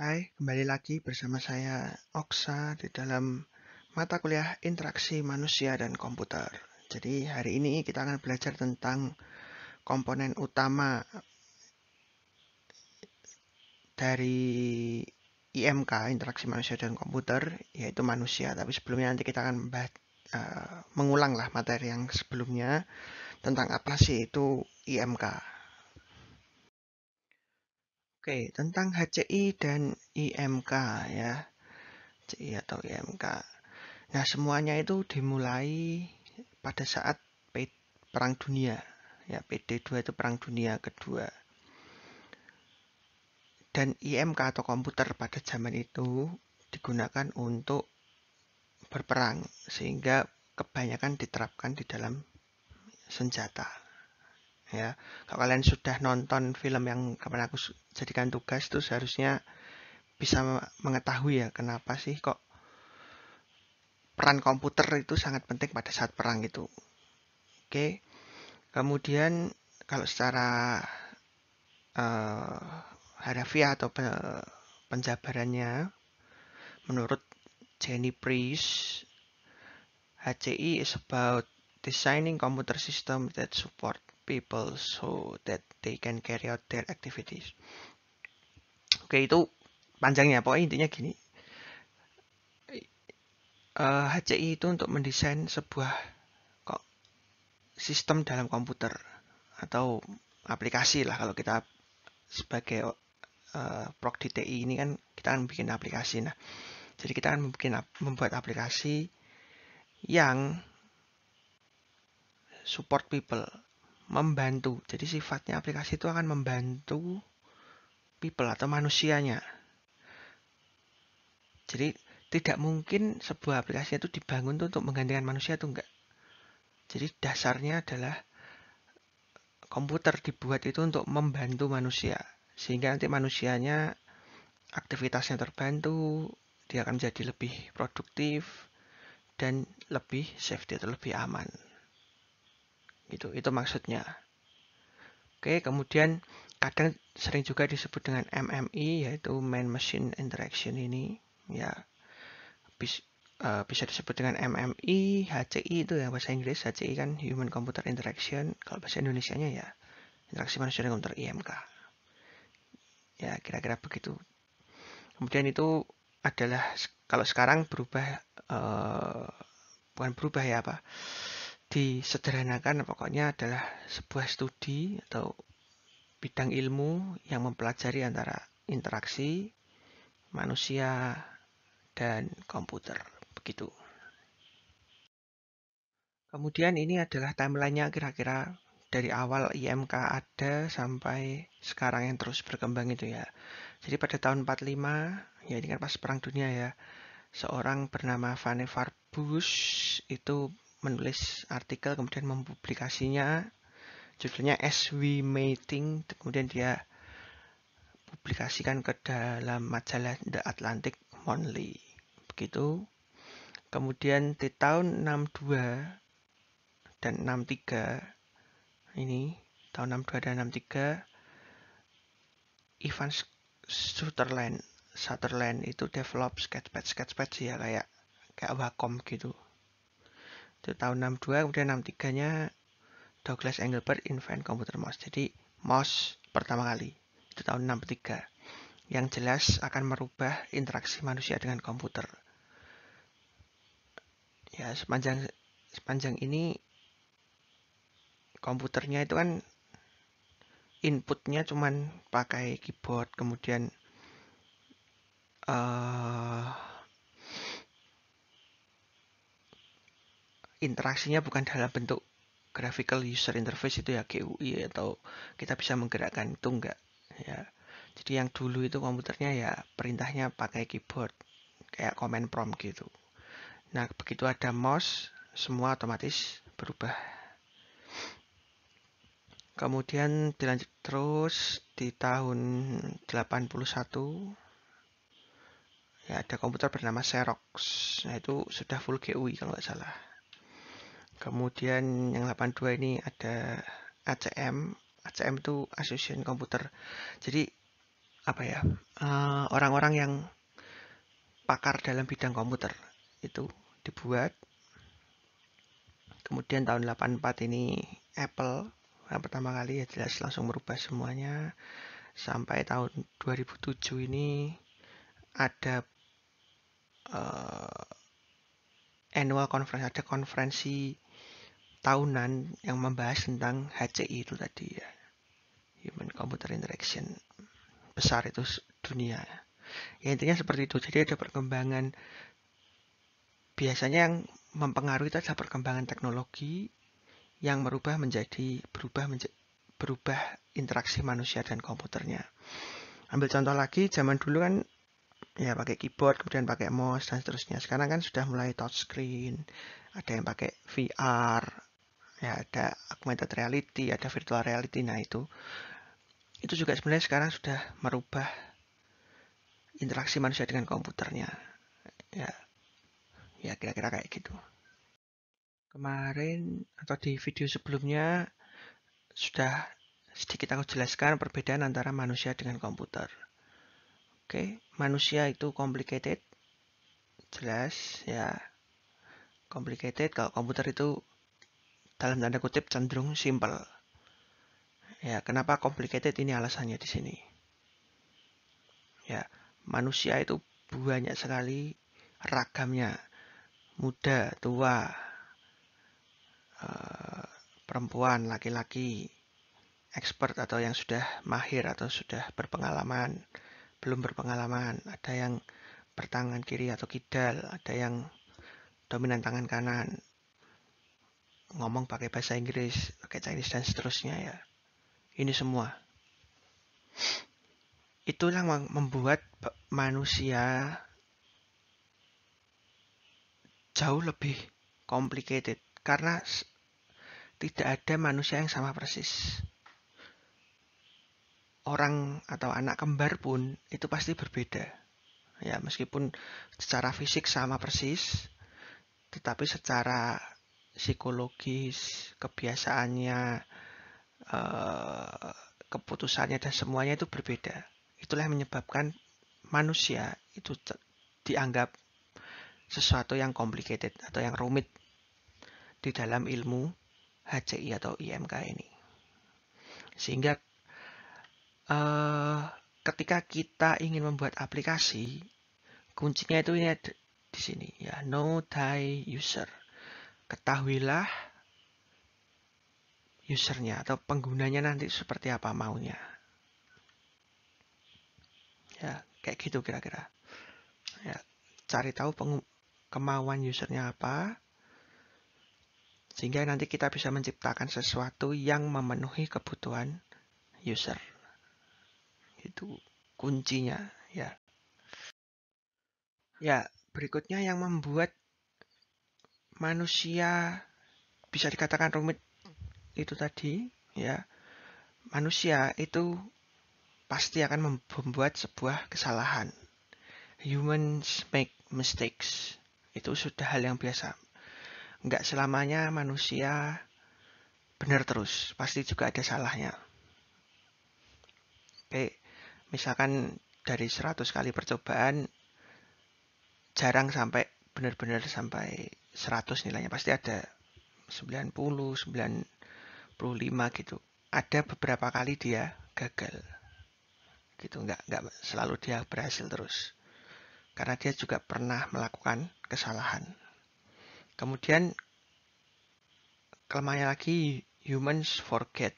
Hai, kembali lagi bersama saya Oksa di dalam mata kuliah interaksi manusia dan komputer. Jadi hari ini kita akan belajar tentang komponen utama dari IMK, interaksi manusia dan komputer, yaitu manusia. Tapi sebelumnya nanti kita akan uh, mengulang materi yang sebelumnya tentang apa sih itu IMK. Oke, tentang HCI dan IMK ya. HCI atau IMK. Nah, semuanya itu dimulai pada saat Perang Dunia. Ya, PD2 itu Perang Dunia kedua. Dan IMK atau komputer pada zaman itu digunakan untuk berperang sehingga kebanyakan diterapkan di dalam senjata ya kalau kalian sudah nonton film yang kemarin aku jadikan tugas itu seharusnya bisa mengetahui ya kenapa sih kok peran komputer itu sangat penting pada saat perang itu oke kemudian kalau secara uh, harafiah atau penjabarannya menurut Jenny Price HCI is about designing computer system that support people so that they can carry out their activities. Oke itu panjangnya, pokoknya intinya gini. Uh, eh, HCI itu untuk mendesain sebuah kok sistem dalam komputer atau aplikasi lah kalau kita sebagai uh, eh, prok TI ini kan kita akan bikin aplikasi. Nah, jadi kita akan membuat, membuat aplikasi yang support people membantu. Jadi sifatnya aplikasi itu akan membantu people atau manusianya. Jadi tidak mungkin sebuah aplikasi itu dibangun tuh untuk menggantikan manusia itu enggak. Jadi dasarnya adalah komputer dibuat itu untuk membantu manusia sehingga nanti manusianya aktivitasnya terbantu, dia akan jadi lebih produktif dan lebih safety atau lebih aman. Itu itu maksudnya. Oke, kemudian kadang sering juga disebut dengan MMI e, yaitu main machine interaction ini ya bis, uh, bisa disebut dengan MMI, e, HCI itu ya bahasa Inggris, HCI kan human computer interaction, kalau bahasa Indonesia nya ya interaksi manusia dengan komputer IMK. Ya, kira-kira begitu. Kemudian itu adalah kalau sekarang berubah uh, bukan berubah ya apa? disederhanakan pokoknya adalah sebuah studi atau bidang ilmu yang mempelajari antara interaksi manusia dan komputer begitu. Kemudian ini adalah timelinenya kira-kira dari awal IMK ada sampai sekarang yang terus berkembang itu ya. Jadi pada tahun 45 ya ini kan pas perang dunia ya. Seorang bernama Vannevar Bush itu menulis artikel kemudian mempublikasinya judulnya As We Mating kemudian dia publikasikan ke dalam majalah The Atlantic Monthly begitu kemudian di tahun 62 dan 63 ini tahun 62 dan 63 Ivan Sutherland Sutherland itu develop sketchpad sketchpad sih ya kayak kayak Wacom gitu itu tahun 62 kemudian 63 nya Douglas Engelbert invent komputer mouse jadi mouse pertama kali itu tahun 63 yang jelas akan merubah interaksi manusia dengan komputer ya sepanjang sepanjang ini komputernya itu kan inputnya cuman pakai keyboard kemudian uh, interaksinya bukan dalam bentuk graphical user interface itu ya GUI atau kita bisa menggerakkan itu enggak ya jadi yang dulu itu komputernya ya perintahnya pakai keyboard kayak command prompt gitu nah begitu ada mouse semua otomatis berubah kemudian dilanjut terus di tahun 81 ya ada komputer bernama Xerox nah itu sudah full GUI kalau nggak salah Kemudian yang 82 ini ada ACM. ACM itu Association Computer. Jadi apa ya? Eh, orang-orang uh, yang pakar dalam bidang komputer itu dibuat. Kemudian tahun 84 ini Apple yang pertama kali ya jelas langsung merubah semuanya. Sampai tahun 2007 ini ada uh, annual conference ada konferensi tahunan yang membahas tentang HCI itu tadi ya. Human Computer Interaction besar itu dunia. Ya intinya seperti itu. Jadi ada perkembangan biasanya yang mempengaruhi itu adalah perkembangan teknologi yang merubah menjadi berubah menjadi berubah interaksi manusia dan komputernya. Ambil contoh lagi, zaman dulu kan ya pakai keyboard, kemudian pakai mouse dan seterusnya. Sekarang kan sudah mulai touchscreen, ada yang pakai VR, ya ada augmented reality, ada virtual reality. Nah, itu itu juga sebenarnya sekarang sudah merubah interaksi manusia dengan komputernya. Ya. Ya, kira-kira kayak gitu. Kemarin atau di video sebelumnya sudah sedikit aku jelaskan perbedaan antara manusia dengan komputer. Oke, manusia itu complicated. Jelas ya. Complicated kalau komputer itu dalam tanda kutip cenderung simple. Ya, kenapa complicated ini alasannya di sini. Ya, manusia itu banyak sekali ragamnya. Muda, tua, e, perempuan, laki-laki, expert atau yang sudah mahir atau sudah berpengalaman, belum berpengalaman, ada yang bertangan kiri atau kidal, ada yang dominan tangan kanan, ngomong pakai bahasa Inggris, pakai Chinese dan seterusnya ya. Ini semua. itu yang membuat manusia jauh lebih complicated karena tidak ada manusia yang sama persis. Orang atau anak kembar pun itu pasti berbeda. Ya, meskipun secara fisik sama persis, tetapi secara psikologis, kebiasaannya, eh, keputusannya dan semuanya itu berbeda. Itulah yang menyebabkan manusia itu dianggap sesuatu yang complicated atau yang rumit di dalam ilmu HCI atau IMK ini. Sehingga eh, ketika kita ingin membuat aplikasi, kuncinya itu ini di sini ya, no die user ketahuilah usernya atau penggunanya nanti seperti apa maunya. Ya, kayak gitu kira-kira. Ya, cari tahu kemauan usernya apa, sehingga nanti kita bisa menciptakan sesuatu yang memenuhi kebutuhan user. Itu kuncinya, ya. Ya, berikutnya yang membuat manusia bisa dikatakan rumit itu tadi ya manusia itu pasti akan membuat sebuah kesalahan humans make mistakes itu sudah hal yang biasa nggak selamanya manusia benar terus pasti juga ada salahnya oke misalkan dari 100 kali percobaan jarang sampai benar-benar sampai 100 nilainya pasti ada 90, 95 gitu. Ada beberapa kali dia gagal. Gitu nggak nggak selalu dia berhasil terus. Karena dia juga pernah melakukan kesalahan. Kemudian kelemahannya lagi humans forget.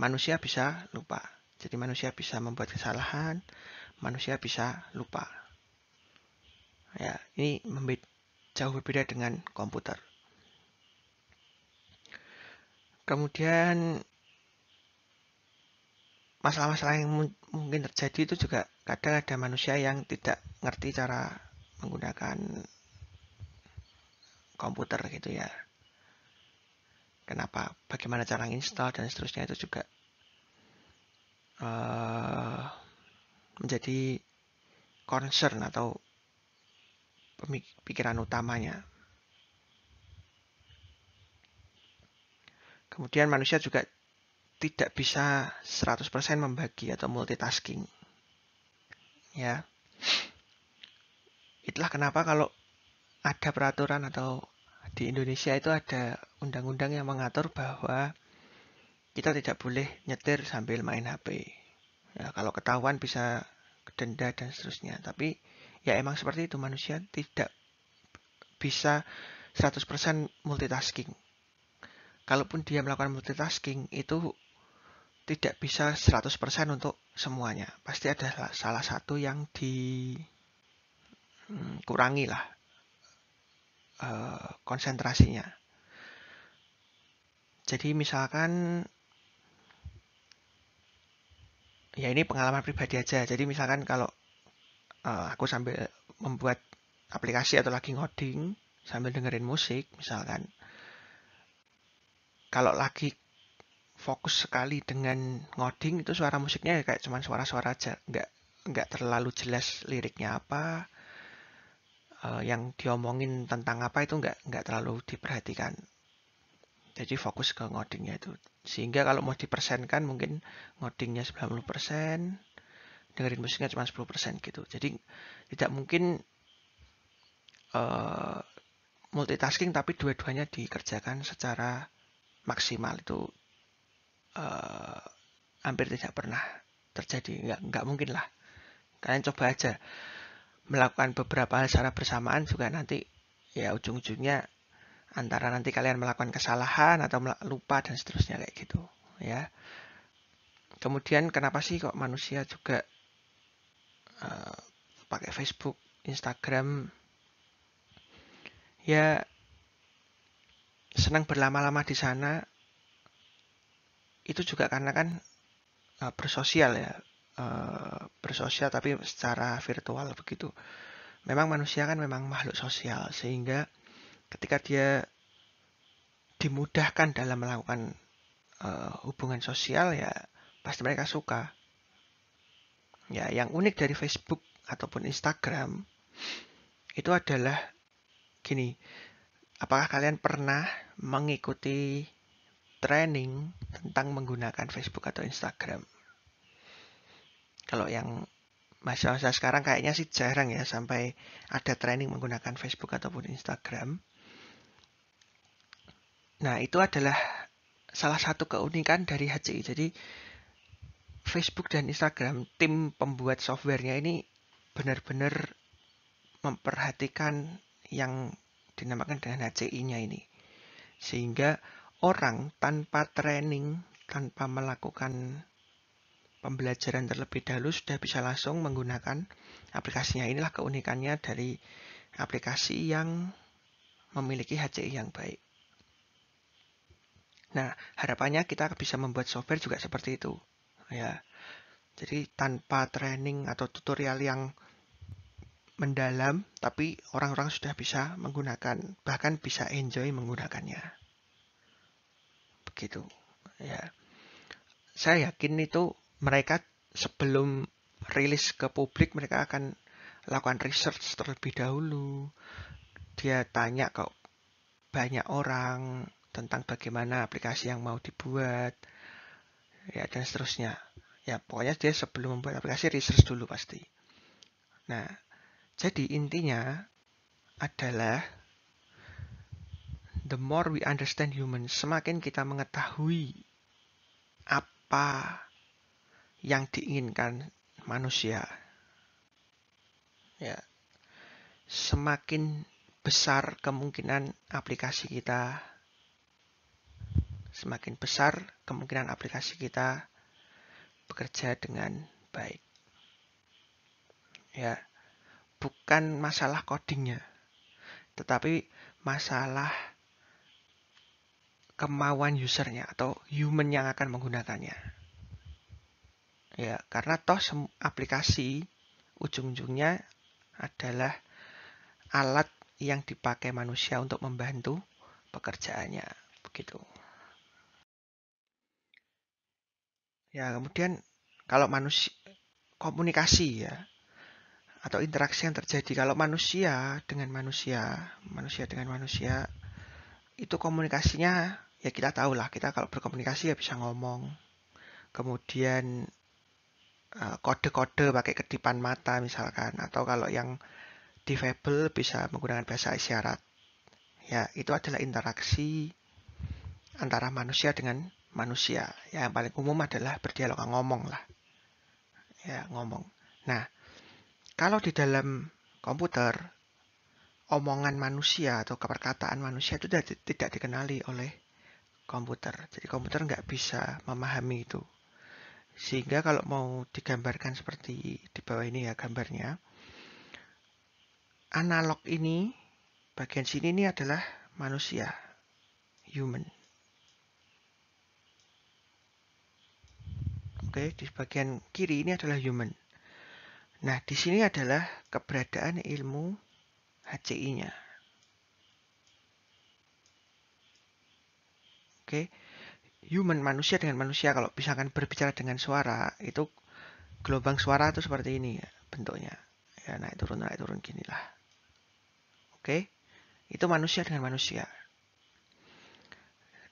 Manusia bisa lupa. Jadi manusia bisa membuat kesalahan, manusia bisa lupa. Ya, ini jauh berbeda dengan komputer. Kemudian masalah-masalah yang mungkin terjadi itu juga kadang ada manusia yang tidak ngerti cara menggunakan komputer gitu ya. Kenapa? Bagaimana cara install dan seterusnya itu juga uh, menjadi concern atau pikiran utamanya. Kemudian manusia juga tidak bisa 100% membagi atau multitasking. Ya. Itulah kenapa kalau ada peraturan atau di Indonesia itu ada undang-undang yang mengatur bahwa kita tidak boleh nyetir sambil main HP. Ya, kalau ketahuan bisa denda dan seterusnya. Tapi ya emang seperti itu manusia tidak bisa 100% multitasking. Kalaupun dia melakukan multitasking itu tidak bisa 100% untuk semuanya. Pasti ada salah satu yang dikurangi hmm, lah eh, konsentrasinya. Jadi misalkan ya ini pengalaman pribadi aja. Jadi misalkan kalau uh, aku sambil membuat aplikasi atau lagi ngoding sambil dengerin musik misalkan kalau lagi fokus sekali dengan ngoding itu suara musiknya ya kayak cuman suara-suara aja nggak nggak terlalu jelas liriknya apa uh, yang diomongin tentang apa itu nggak nggak terlalu diperhatikan jadi fokus ke ngodingnya itu sehingga kalau mau dipersenkan mungkin ngodingnya 90% dengerin musiknya cuma 10% gitu jadi tidak mungkin uh, multitasking tapi dua-duanya dikerjakan secara maksimal itu uh, hampir tidak pernah terjadi nggak nggak mungkin lah kalian coba aja melakukan beberapa hal secara bersamaan juga nanti ya ujung-ujungnya antara nanti kalian melakukan kesalahan atau lupa dan seterusnya kayak gitu ya kemudian kenapa sih kok manusia juga Eh, pakai Facebook, Instagram, ya senang berlama-lama di sana. Itu juga karena kan uh, bersosial ya, uh, bersosial tapi secara virtual begitu. Memang manusia kan memang makhluk sosial sehingga ketika dia dimudahkan dalam melakukan uh, hubungan sosial ya pasti mereka suka ya yang unik dari Facebook ataupun Instagram itu adalah gini apakah kalian pernah mengikuti training tentang menggunakan Facebook atau Instagram kalau yang masa-masa sekarang kayaknya sih jarang ya sampai ada training menggunakan Facebook ataupun Instagram nah itu adalah salah satu keunikan dari HCI jadi Facebook dan Instagram tim pembuat softwarenya ini benar-benar memperhatikan yang dinamakan dengan HCI-nya ini. Sehingga orang tanpa training, tanpa melakukan pembelajaran terlebih dahulu sudah bisa langsung menggunakan aplikasinya. Inilah keunikannya dari aplikasi yang memiliki HCI yang baik. Nah, harapannya kita bisa membuat software juga seperti itu ya. Jadi tanpa training atau tutorial yang mendalam, tapi orang-orang sudah bisa menggunakan, bahkan bisa enjoy menggunakannya. Begitu, ya. Saya yakin itu mereka sebelum rilis ke publik mereka akan lakukan research terlebih dahulu. Dia tanya ke banyak orang tentang bagaimana aplikasi yang mau dibuat, ya dan seterusnya ya pokoknya dia sebelum membuat aplikasi research dulu pasti nah jadi intinya adalah the more we understand human semakin kita mengetahui apa yang diinginkan manusia ya semakin besar kemungkinan aplikasi kita semakin besar kemungkinan aplikasi kita bekerja dengan baik. Ya, bukan masalah codingnya, tetapi masalah kemauan usernya atau human yang akan menggunakannya. Ya, karena toh aplikasi ujung-ujungnya adalah alat yang dipakai manusia untuk membantu pekerjaannya, begitu. Ya, kemudian kalau manusia komunikasi ya atau interaksi yang terjadi kalau manusia dengan manusia, manusia dengan manusia itu komunikasinya ya kita tahu lah kita kalau berkomunikasi ya bisa ngomong. Kemudian eh, kode-kode pakai kedipan mata misalkan atau kalau yang defable bisa menggunakan bahasa isyarat. Ya, itu adalah interaksi antara manusia dengan manusia. Ya, yang paling umum adalah berdialog ah, ngomong lah. Ya, ngomong. Nah, kalau di dalam komputer omongan manusia atau keperkataan manusia itu tidak dikenali oleh komputer. Jadi komputer nggak bisa memahami itu. Sehingga kalau mau digambarkan seperti di bawah ini ya gambarnya, analog ini, bagian sini ini adalah manusia, human. Oke, di bagian kiri ini adalah human. Nah, di sini adalah keberadaan ilmu HCI-nya. Oke, human manusia dengan manusia kalau misalkan berbicara dengan suara itu gelombang suara itu seperti ini ya bentuknya. Ya, naik turun naik turun gini lah. Oke. Itu manusia dengan manusia.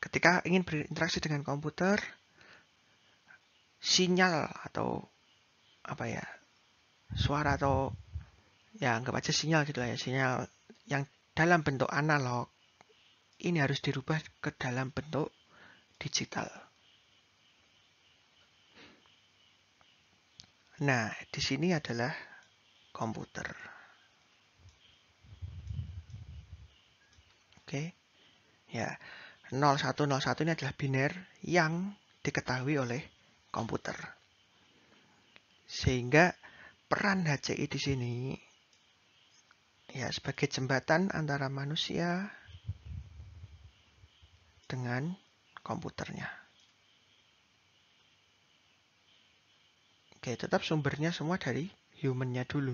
Ketika ingin berinteraksi dengan komputer, sinyal atau apa ya suara atau ya anggap aja sinyal gitu lah ya sinyal yang dalam bentuk analog ini harus dirubah ke dalam bentuk digital. Nah, di sini adalah komputer. Oke. Ya. 0101 ini adalah biner yang diketahui oleh komputer. Sehingga peran HCI di sini ya sebagai jembatan antara manusia dengan komputernya. Oke, tetap sumbernya semua dari humannya dulu.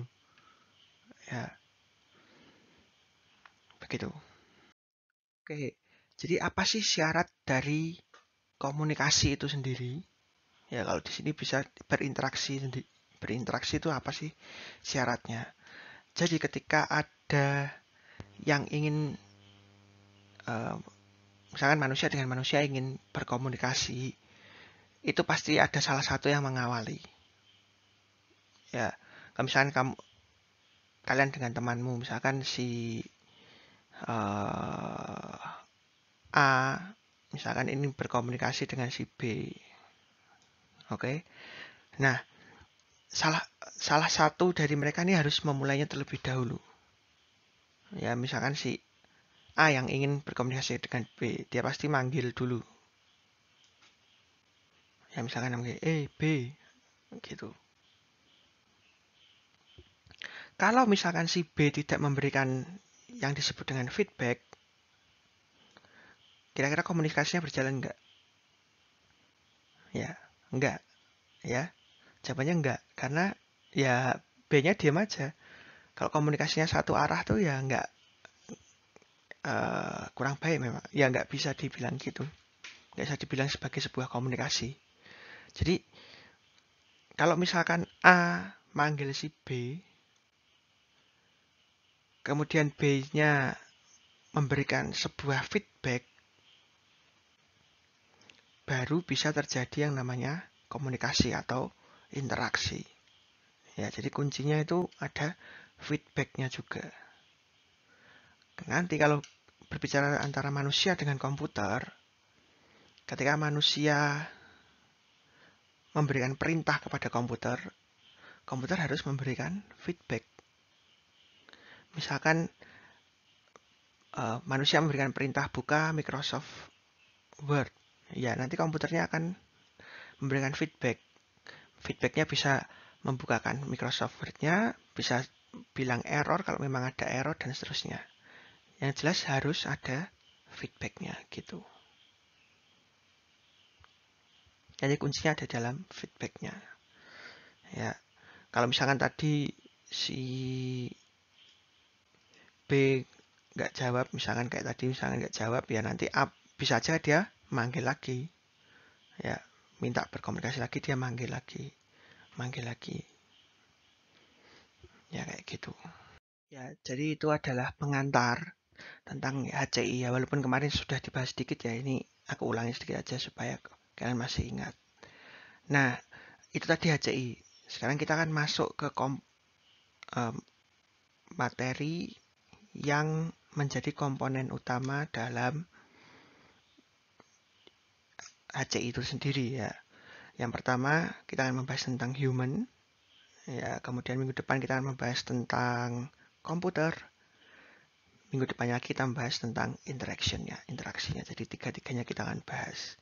Ya. Begitu. Oke, jadi apa sih syarat dari komunikasi itu sendiri? Ya kalau di sini bisa berinteraksi berinteraksi itu apa sih syaratnya? Jadi ketika ada yang ingin eh, misalkan manusia dengan manusia ingin berkomunikasi itu pasti ada salah satu yang mengawali. Ya, kalau misalkan kamu kalian dengan temanmu misalkan si uh, A misalkan ini berkomunikasi dengan si B Oke. Okay? Nah, salah salah satu dari mereka ini harus memulainya terlebih dahulu. Ya, misalkan si A yang ingin berkomunikasi dengan B, dia pasti manggil dulu. Ya, misalkan manggil E, B, gitu. Kalau misalkan si B tidak memberikan yang disebut dengan feedback, kira-kira komunikasinya berjalan enggak? Ya, Enggak. Ya. Jawabannya enggak. Karena ya B-nya diam aja. Kalau komunikasinya satu arah tuh ya enggak uh, kurang baik memang. Ya enggak bisa dibilang gitu. Enggak bisa dibilang sebagai sebuah komunikasi. Jadi kalau misalkan A manggil si B, kemudian B-nya memberikan sebuah feedback baru bisa terjadi yang namanya komunikasi atau interaksi. Ya, jadi kuncinya itu ada feedbacknya juga. Nanti kalau berbicara antara manusia dengan komputer, ketika manusia memberikan perintah kepada komputer, komputer harus memberikan feedback. Misalkan eh, manusia memberikan perintah buka Microsoft Word, ya nanti komputernya akan memberikan feedback. Feedbacknya bisa membukakan Microsoft Word-nya, bisa bilang error kalau memang ada error dan seterusnya. Yang jelas harus ada feedbacknya gitu. Jadi kuncinya ada dalam feedbacknya. Ya, kalau misalkan tadi si B nggak jawab, misalkan kayak tadi misalkan nggak jawab, ya nanti A bisa aja dia manggil lagi. Ya, minta berkomunikasi lagi, dia manggil lagi. Manggil lagi. Ya, kayak gitu. Ya, jadi itu adalah pengantar tentang HCI ya. Walaupun kemarin sudah dibahas sedikit ya, ini aku ulangi sedikit aja supaya kalian masih ingat. Nah, itu tadi HCI. Sekarang kita akan masuk ke kom um, materi yang menjadi komponen utama dalam HCI itu sendiri ya. Yang pertama kita akan membahas tentang human, ya kemudian minggu depan kita akan membahas tentang komputer, minggu depannya kita membahas tentang interaction ya, interaksinya. Jadi tiga-tiganya kita akan bahas.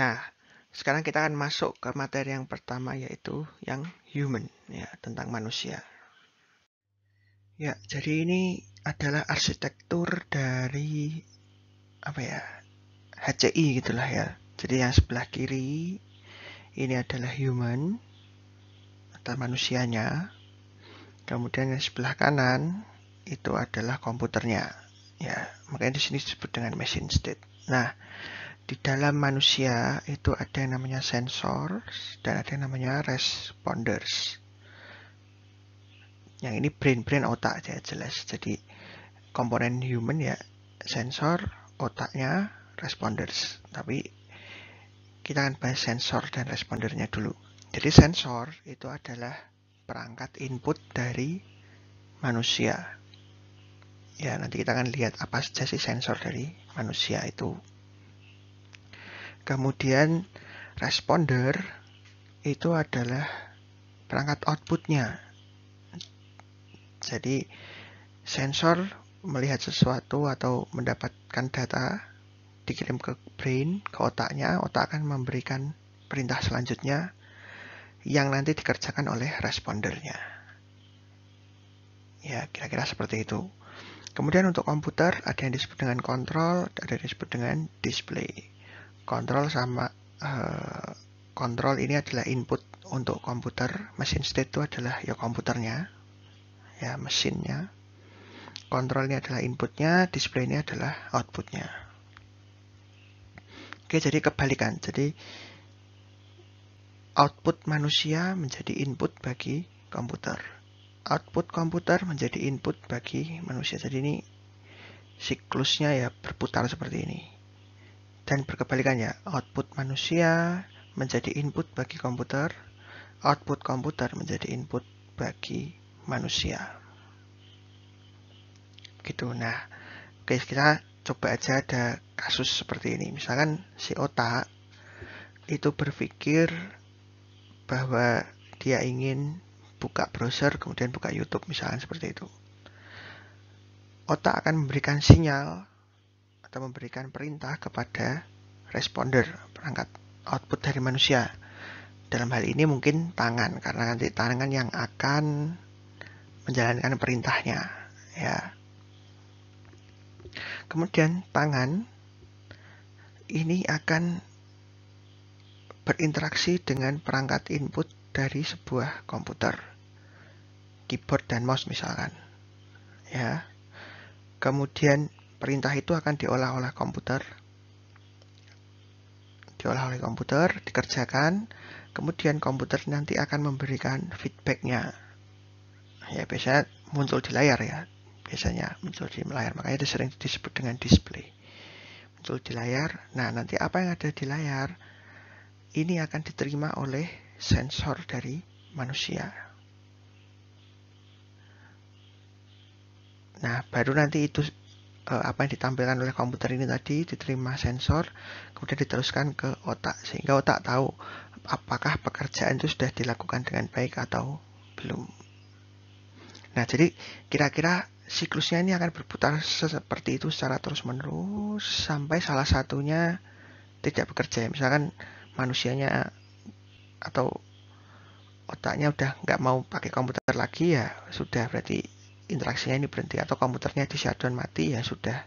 Nah, sekarang kita akan masuk ke materi yang pertama yaitu yang human, ya tentang manusia. Ya, jadi ini adalah arsitektur dari apa ya HCI gitulah ya. Jadi yang sebelah kiri ini adalah human atau manusianya. Kemudian yang sebelah kanan itu adalah komputernya. Ya, makanya di sini disebut dengan machine state. Nah, di dalam manusia itu ada yang namanya sensor dan ada yang namanya responders. Yang ini brain-brain otak aja jelas. Jadi komponen human ya sensor, otaknya, responders tapi kita akan bahas sensor dan respondernya dulu jadi sensor itu adalah perangkat input dari manusia ya nanti kita akan lihat apa saja sih sensor dari manusia itu kemudian responder itu adalah perangkat outputnya jadi sensor melihat sesuatu atau mendapatkan data dikirim ke brain, ke otaknya, otak akan memberikan perintah selanjutnya yang nanti dikerjakan oleh respondernya. Ya, kira-kira seperti itu. Kemudian untuk komputer ada yang disebut dengan kontrol, ada yang disebut dengan display. Kontrol sama kontrol eh, uh, ini adalah input untuk komputer, mesin state itu adalah ya komputernya, ya mesinnya. kontrolnya adalah inputnya, display ini adalah outputnya. Oke, jadi kebalikan. Jadi output manusia menjadi input bagi komputer. Output komputer menjadi input bagi manusia. Jadi ini siklusnya ya berputar seperti ini. Dan berkebalikannya, output manusia menjadi input bagi komputer, output komputer menjadi input bagi manusia. Gitu. Nah, oke kita coba aja ada kasus seperti ini. Misalkan si otak itu berpikir bahwa dia ingin buka browser kemudian buka YouTube misalkan seperti itu. Otak akan memberikan sinyal atau memberikan perintah kepada responder perangkat output dari manusia. Dalam hal ini mungkin tangan karena nanti tangan yang akan menjalankan perintahnya ya Kemudian tangan ini akan berinteraksi dengan perangkat input dari sebuah komputer. Keyboard dan mouse misalkan. Ya. Kemudian perintah itu akan diolah oleh komputer. Diolah oleh komputer, dikerjakan, kemudian komputer nanti akan memberikan feedbacknya. Ya, biasanya muncul di layar ya, biasanya muncul di layar makanya itu sering disebut dengan display muncul di layar nah nanti apa yang ada di layar ini akan diterima oleh sensor dari manusia nah baru nanti itu eh, apa yang ditampilkan oleh komputer ini tadi diterima sensor kemudian diteruskan ke otak sehingga otak tahu apakah pekerjaan itu sudah dilakukan dengan baik atau belum nah jadi kira-kira siklusnya ini akan berputar seperti itu secara terus-menerus sampai salah satunya tidak bekerja. Misalkan manusianya atau otaknya udah nggak mau pakai komputer lagi ya sudah berarti interaksinya ini berhenti atau komputernya di shutdown mati ya sudah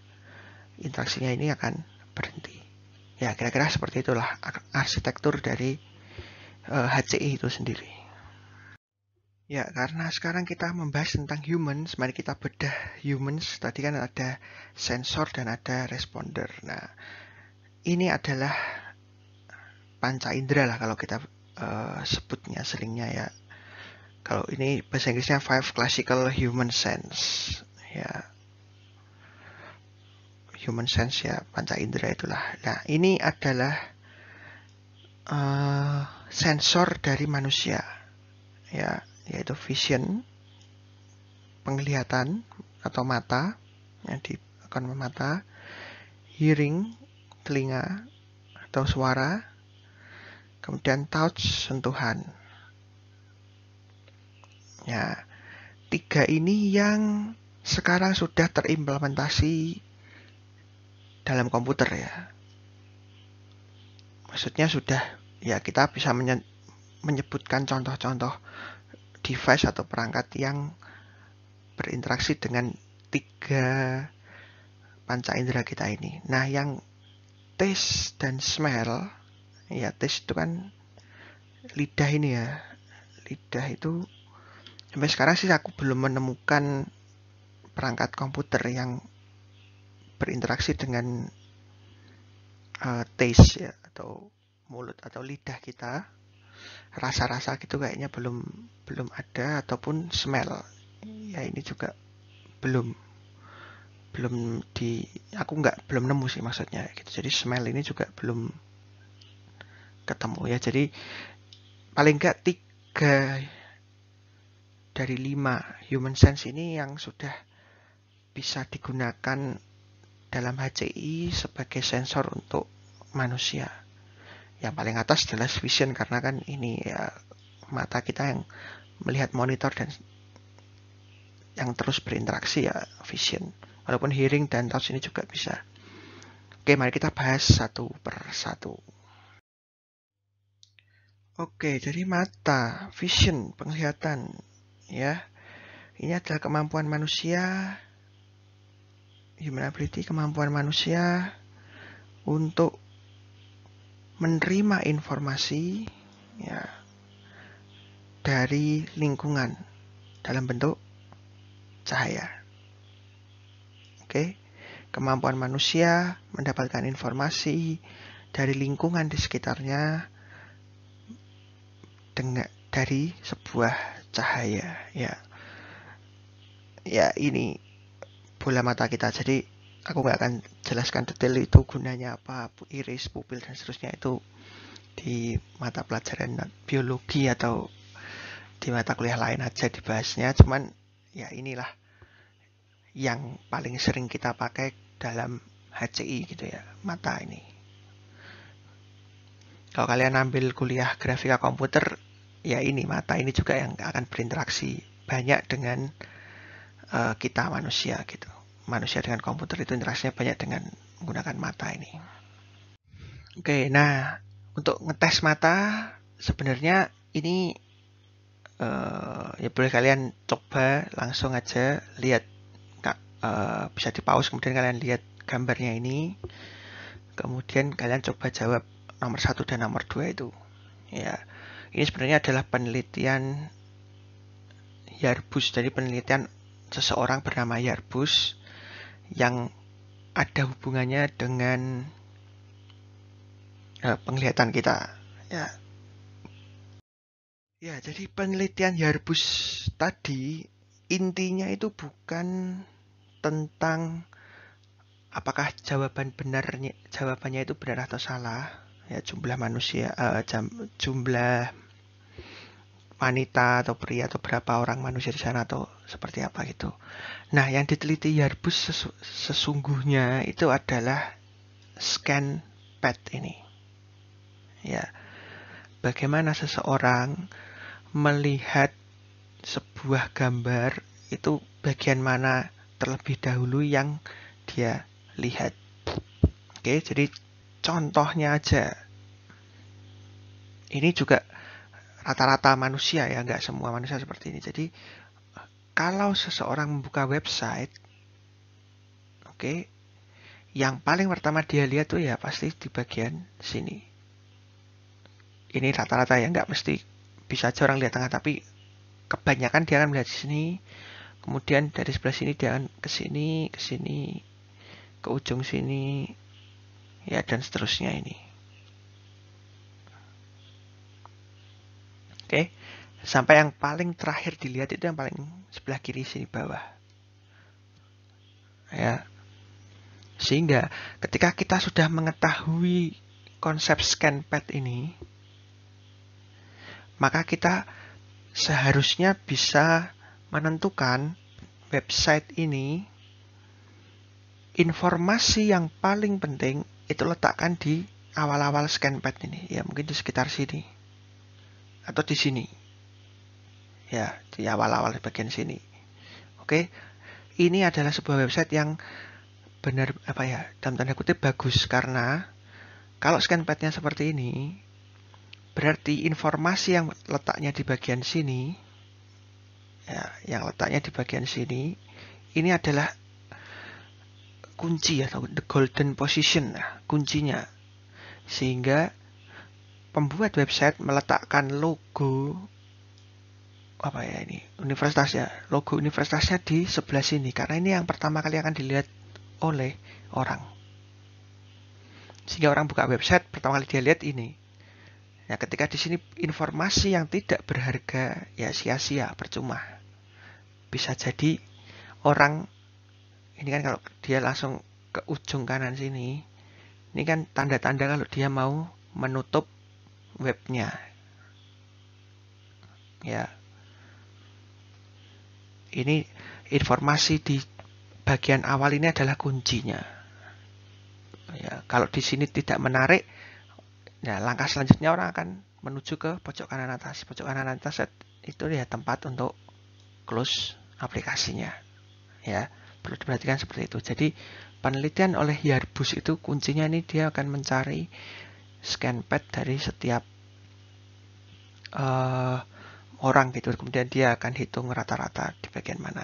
interaksinya ini akan berhenti. Ya kira-kira seperti itulah arsitektur dari uh, eh, HCI itu sendiri. Ya, karena sekarang kita membahas tentang humans, mari kita bedah humans. Tadi kan ada sensor dan ada responder. Nah, ini adalah panca indera lah kalau kita uh, sebutnya seringnya ya. Kalau ini bahasa Inggrisnya five classical human sense ya. Human sense ya, panca indera itulah. Nah, ini adalah uh, sensor dari manusia ya yaitu vision, penglihatan atau mata, yang di akan mata, hearing, telinga atau suara, kemudian touch, sentuhan. Ya, tiga ini yang sekarang sudah terimplementasi dalam komputer ya. Maksudnya sudah ya kita bisa menyebutkan contoh-contoh device atau perangkat yang berinteraksi dengan tiga panca indera kita ini. Nah, yang taste dan smell, ya taste itu kan lidah ini ya. Lidah itu sampai sekarang sih aku belum menemukan perangkat komputer yang berinteraksi dengan uh, eh, taste ya atau mulut atau lidah kita rasa-rasa gitu kayaknya belum belum ada ataupun smell ya ini juga belum belum di aku nggak belum nemu sih maksudnya gitu jadi smell ini juga belum ketemu ya jadi paling nggak tiga dari lima human sense ini yang sudah bisa digunakan dalam HCI sebagai sensor untuk manusia yang paling atas jelas vision karena kan ini ya mata kita yang melihat monitor dan yang terus berinteraksi ya vision walaupun hearing dan touch ini juga bisa oke mari kita bahas satu per satu oke jadi mata vision penglihatan ya ini adalah kemampuan manusia human ability kemampuan manusia untuk menerima informasi ya dari lingkungan dalam bentuk cahaya. Oke, kemampuan manusia mendapatkan informasi dari lingkungan di sekitarnya dengan dari sebuah cahaya ya. Ya, ini bola mata kita. Jadi aku nggak akan jelaskan detail itu gunanya apa iris pupil dan seterusnya itu di mata pelajaran biologi atau di mata kuliah lain aja dibahasnya cuman ya inilah yang paling sering kita pakai dalam HCI gitu ya mata ini kalau kalian ambil kuliah grafika komputer ya ini mata ini juga yang akan berinteraksi banyak dengan uh, kita manusia gitu manusia dengan komputer itu interaksinya banyak dengan menggunakan mata ini. Oke, nah untuk ngetes mata sebenarnya ini uh, ya boleh kalian coba langsung aja lihat uh, bisa di pause kemudian kalian lihat gambarnya ini kemudian kalian coba jawab nomor satu dan nomor dua itu ya ini sebenarnya adalah penelitian Yarbus jadi penelitian seseorang bernama Yarbus yang ada hubungannya dengan uh, penglihatan kita ya ya jadi penelitian yarbus tadi intinya itu bukan tentang apakah jawaban benarnya jawabannya itu benar atau salah ya jumlah manusia uh, jam, jumlah wanita atau pria atau berapa orang manusia di sana atau seperti apa gitu. Nah, yang diteliti Yarbus sesu sesungguhnya itu adalah scan pet ini. Ya. Bagaimana seseorang melihat sebuah gambar itu bagian mana terlebih dahulu yang dia lihat. Oke, jadi contohnya aja. Ini juga rata-rata manusia ya, nggak semua manusia seperti ini. Jadi kalau seseorang membuka website, oke, okay, yang paling pertama dia lihat tuh ya pasti di bagian sini. Ini rata-rata ya, nggak mesti bisa aja orang lihat tengah, tapi kebanyakan dia akan melihat di sini. Kemudian dari sebelah sini dia akan ke sini, ke sini, ke ujung sini, ya dan seterusnya ini. Oke. Sampai yang paling terakhir dilihat itu yang paling sebelah kiri sini bawah. Ya. Sehingga ketika kita sudah mengetahui konsep scan pad ini, maka kita seharusnya bisa menentukan website ini informasi yang paling penting itu letakkan di awal-awal scan pad ini ya mungkin di sekitar sini atau di sini. Ya, di awal-awal bagian sini. Oke. Ini adalah sebuah website yang benar apa ya, dalam tanda kutip bagus karena kalau scan scanpadnya seperti ini, berarti informasi yang letaknya di bagian sini ya, yang letaknya di bagian sini ini adalah kunci atau the golden position nah, kuncinya sehingga pembuat website meletakkan logo apa ya ini universitasnya logo universitasnya di sebelah sini karena ini yang pertama kali akan dilihat oleh orang sehingga orang buka website pertama kali dia lihat ini Nah, ketika di sini informasi yang tidak berharga, ya sia-sia, percuma. Bisa jadi orang ini kan kalau dia langsung ke ujung kanan sini, ini kan tanda-tanda kalau dia mau menutup webnya. Ya. Ini informasi di bagian awal ini adalah kuncinya. Ya, kalau di sini tidak menarik, ya langkah selanjutnya orang akan menuju ke pojok kanan atas. Pojok kanan atas itu ya tempat untuk close aplikasinya. Ya, perlu diperhatikan seperti itu. Jadi penelitian oleh Yarbus itu kuncinya ini dia akan mencari scan pad dari setiap uh, orang gitu kemudian dia akan hitung rata-rata di bagian mana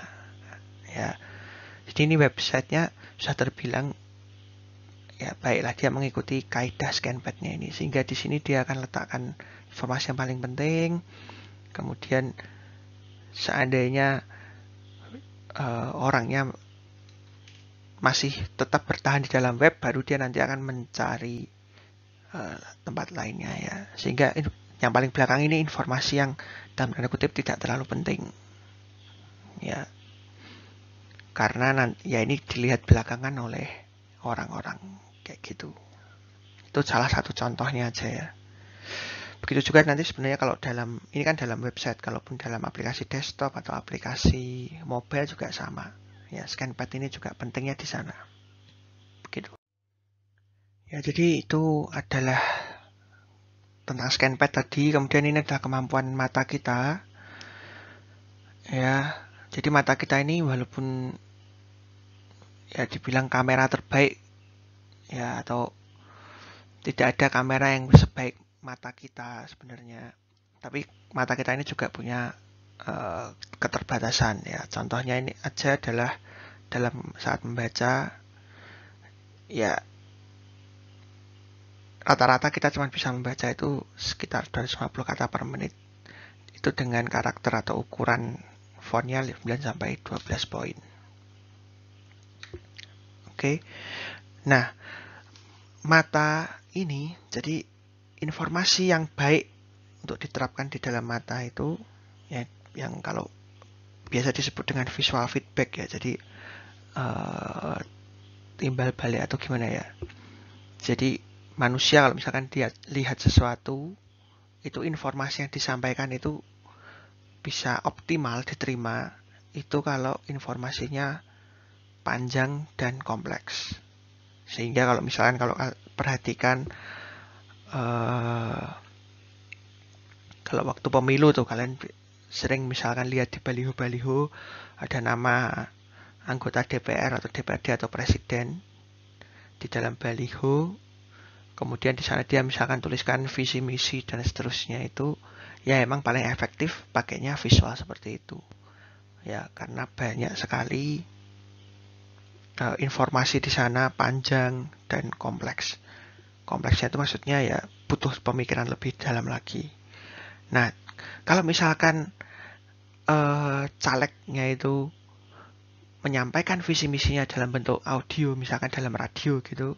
ya jadi ini websitenya sudah terbilang ya baiklah dia mengikuti kaidah scanpadnya ini sehingga di sini dia akan letakkan informasi yang paling penting kemudian seandainya uh, orangnya masih tetap bertahan di dalam web baru dia nanti akan mencari uh, tempat lainnya ya sehingga yang paling belakang ini informasi yang dalam tanda kutip tidak terlalu penting. Ya. Karena nanti, ya ini dilihat belakangan oleh orang-orang kayak gitu. Itu salah satu contohnya aja ya. Begitu juga nanti sebenarnya kalau dalam ini kan dalam website, kalaupun dalam aplikasi desktop atau aplikasi mobile juga sama. Ya, scanpad ini juga pentingnya di sana. Begitu. Ya, jadi itu adalah tentang scanpad tadi kemudian ini adalah kemampuan mata kita ya jadi mata kita ini walaupun ya dibilang kamera terbaik ya atau tidak ada kamera yang sebaik mata kita sebenarnya tapi mata kita ini juga punya uh, keterbatasan ya contohnya ini aja adalah dalam saat membaca ya rata-rata kita cuma bisa membaca itu sekitar 250 kata per menit itu dengan karakter atau ukuran fontnya 9 sampai 12 poin oke okay. nah mata ini jadi informasi yang baik untuk diterapkan di dalam mata itu ya yang kalau biasa disebut dengan visual feedback ya jadi uh, timbal balik atau gimana ya jadi manusia kalau misalkan dia lihat sesuatu itu informasi yang disampaikan itu bisa optimal diterima itu kalau informasinya panjang dan kompleks sehingga kalau misalkan kalau perhatikan eh, kalau waktu pemilu tuh kalian sering misalkan lihat di baliho-baliho ada nama anggota DPR atau DPRD atau presiden di dalam baliho kemudian di sana dia misalkan tuliskan visi misi dan seterusnya itu ya emang paling efektif pakainya visual seperti itu ya karena banyak sekali uh, informasi di sana panjang dan kompleks kompleksnya itu maksudnya ya butuh pemikiran lebih dalam lagi nah kalau misalkan uh, calegnya itu menyampaikan visi misinya dalam bentuk audio misalkan dalam radio gitu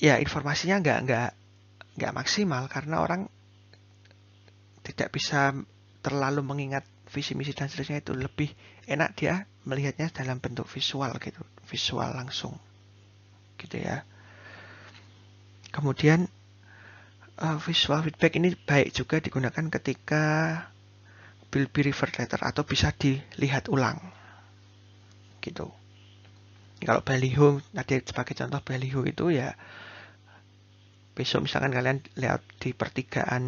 ya informasinya nggak nggak nggak maksimal karena orang tidak bisa terlalu mengingat visi misi dan seterusnya itu lebih enak dia melihatnya dalam bentuk visual gitu visual langsung gitu ya kemudian eh, visual feedback ini baik juga digunakan ketika bill be referred letter atau bisa dilihat ulang gitu kalau baliho tadi sebagai contoh baliho itu ya besok misalkan kalian lihat di pertigaan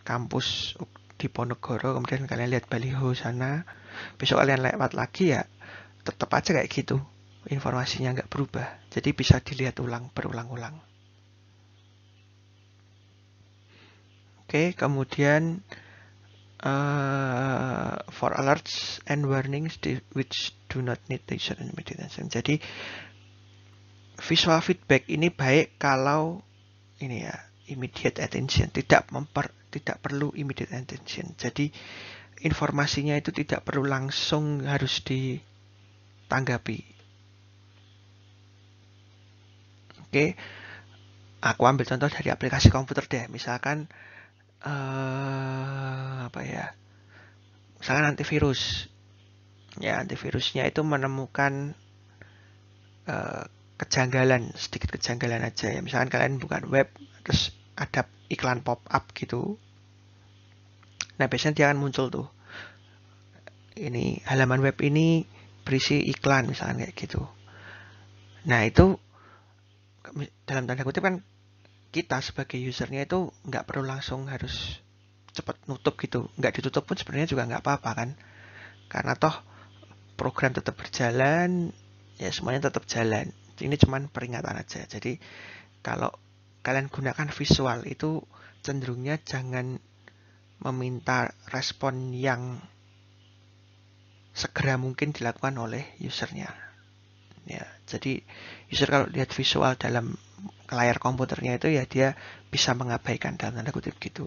kampus di Ponegoro kemudian kalian lihat baliho sana besok kalian lewat lagi ya tetap aja kayak gitu informasinya nggak berubah jadi bisa dilihat ulang berulang-ulang oke kemudian uh, for alerts and warnings which do not need teacher and jadi visual feedback ini baik kalau ini ya immediate attention tidak memper tidak perlu immediate attention jadi informasinya itu tidak perlu langsung harus ditanggapi oke aku ambil contoh dari aplikasi komputer deh misalkan uh, apa ya misalkan antivirus ya antivirusnya itu menemukan uh, kejanggalan, sedikit kejanggalan aja ya. Misalkan kalian bukan web, terus ada iklan pop-up gitu. Nah, biasanya dia akan muncul tuh. Ini halaman web ini berisi iklan misalkan kayak gitu. Nah, itu dalam tanda kutip kan kita sebagai usernya itu nggak perlu langsung harus cepat nutup gitu. Nggak ditutup pun sebenarnya juga nggak apa-apa kan. Karena toh program tetap berjalan, ya semuanya tetap jalan ini cuman peringatan aja jadi kalau kalian gunakan visual itu cenderungnya jangan meminta respon yang segera mungkin dilakukan oleh usernya ya jadi user kalau lihat visual dalam layar komputernya itu ya dia bisa mengabaikan dalam tanda kutip gitu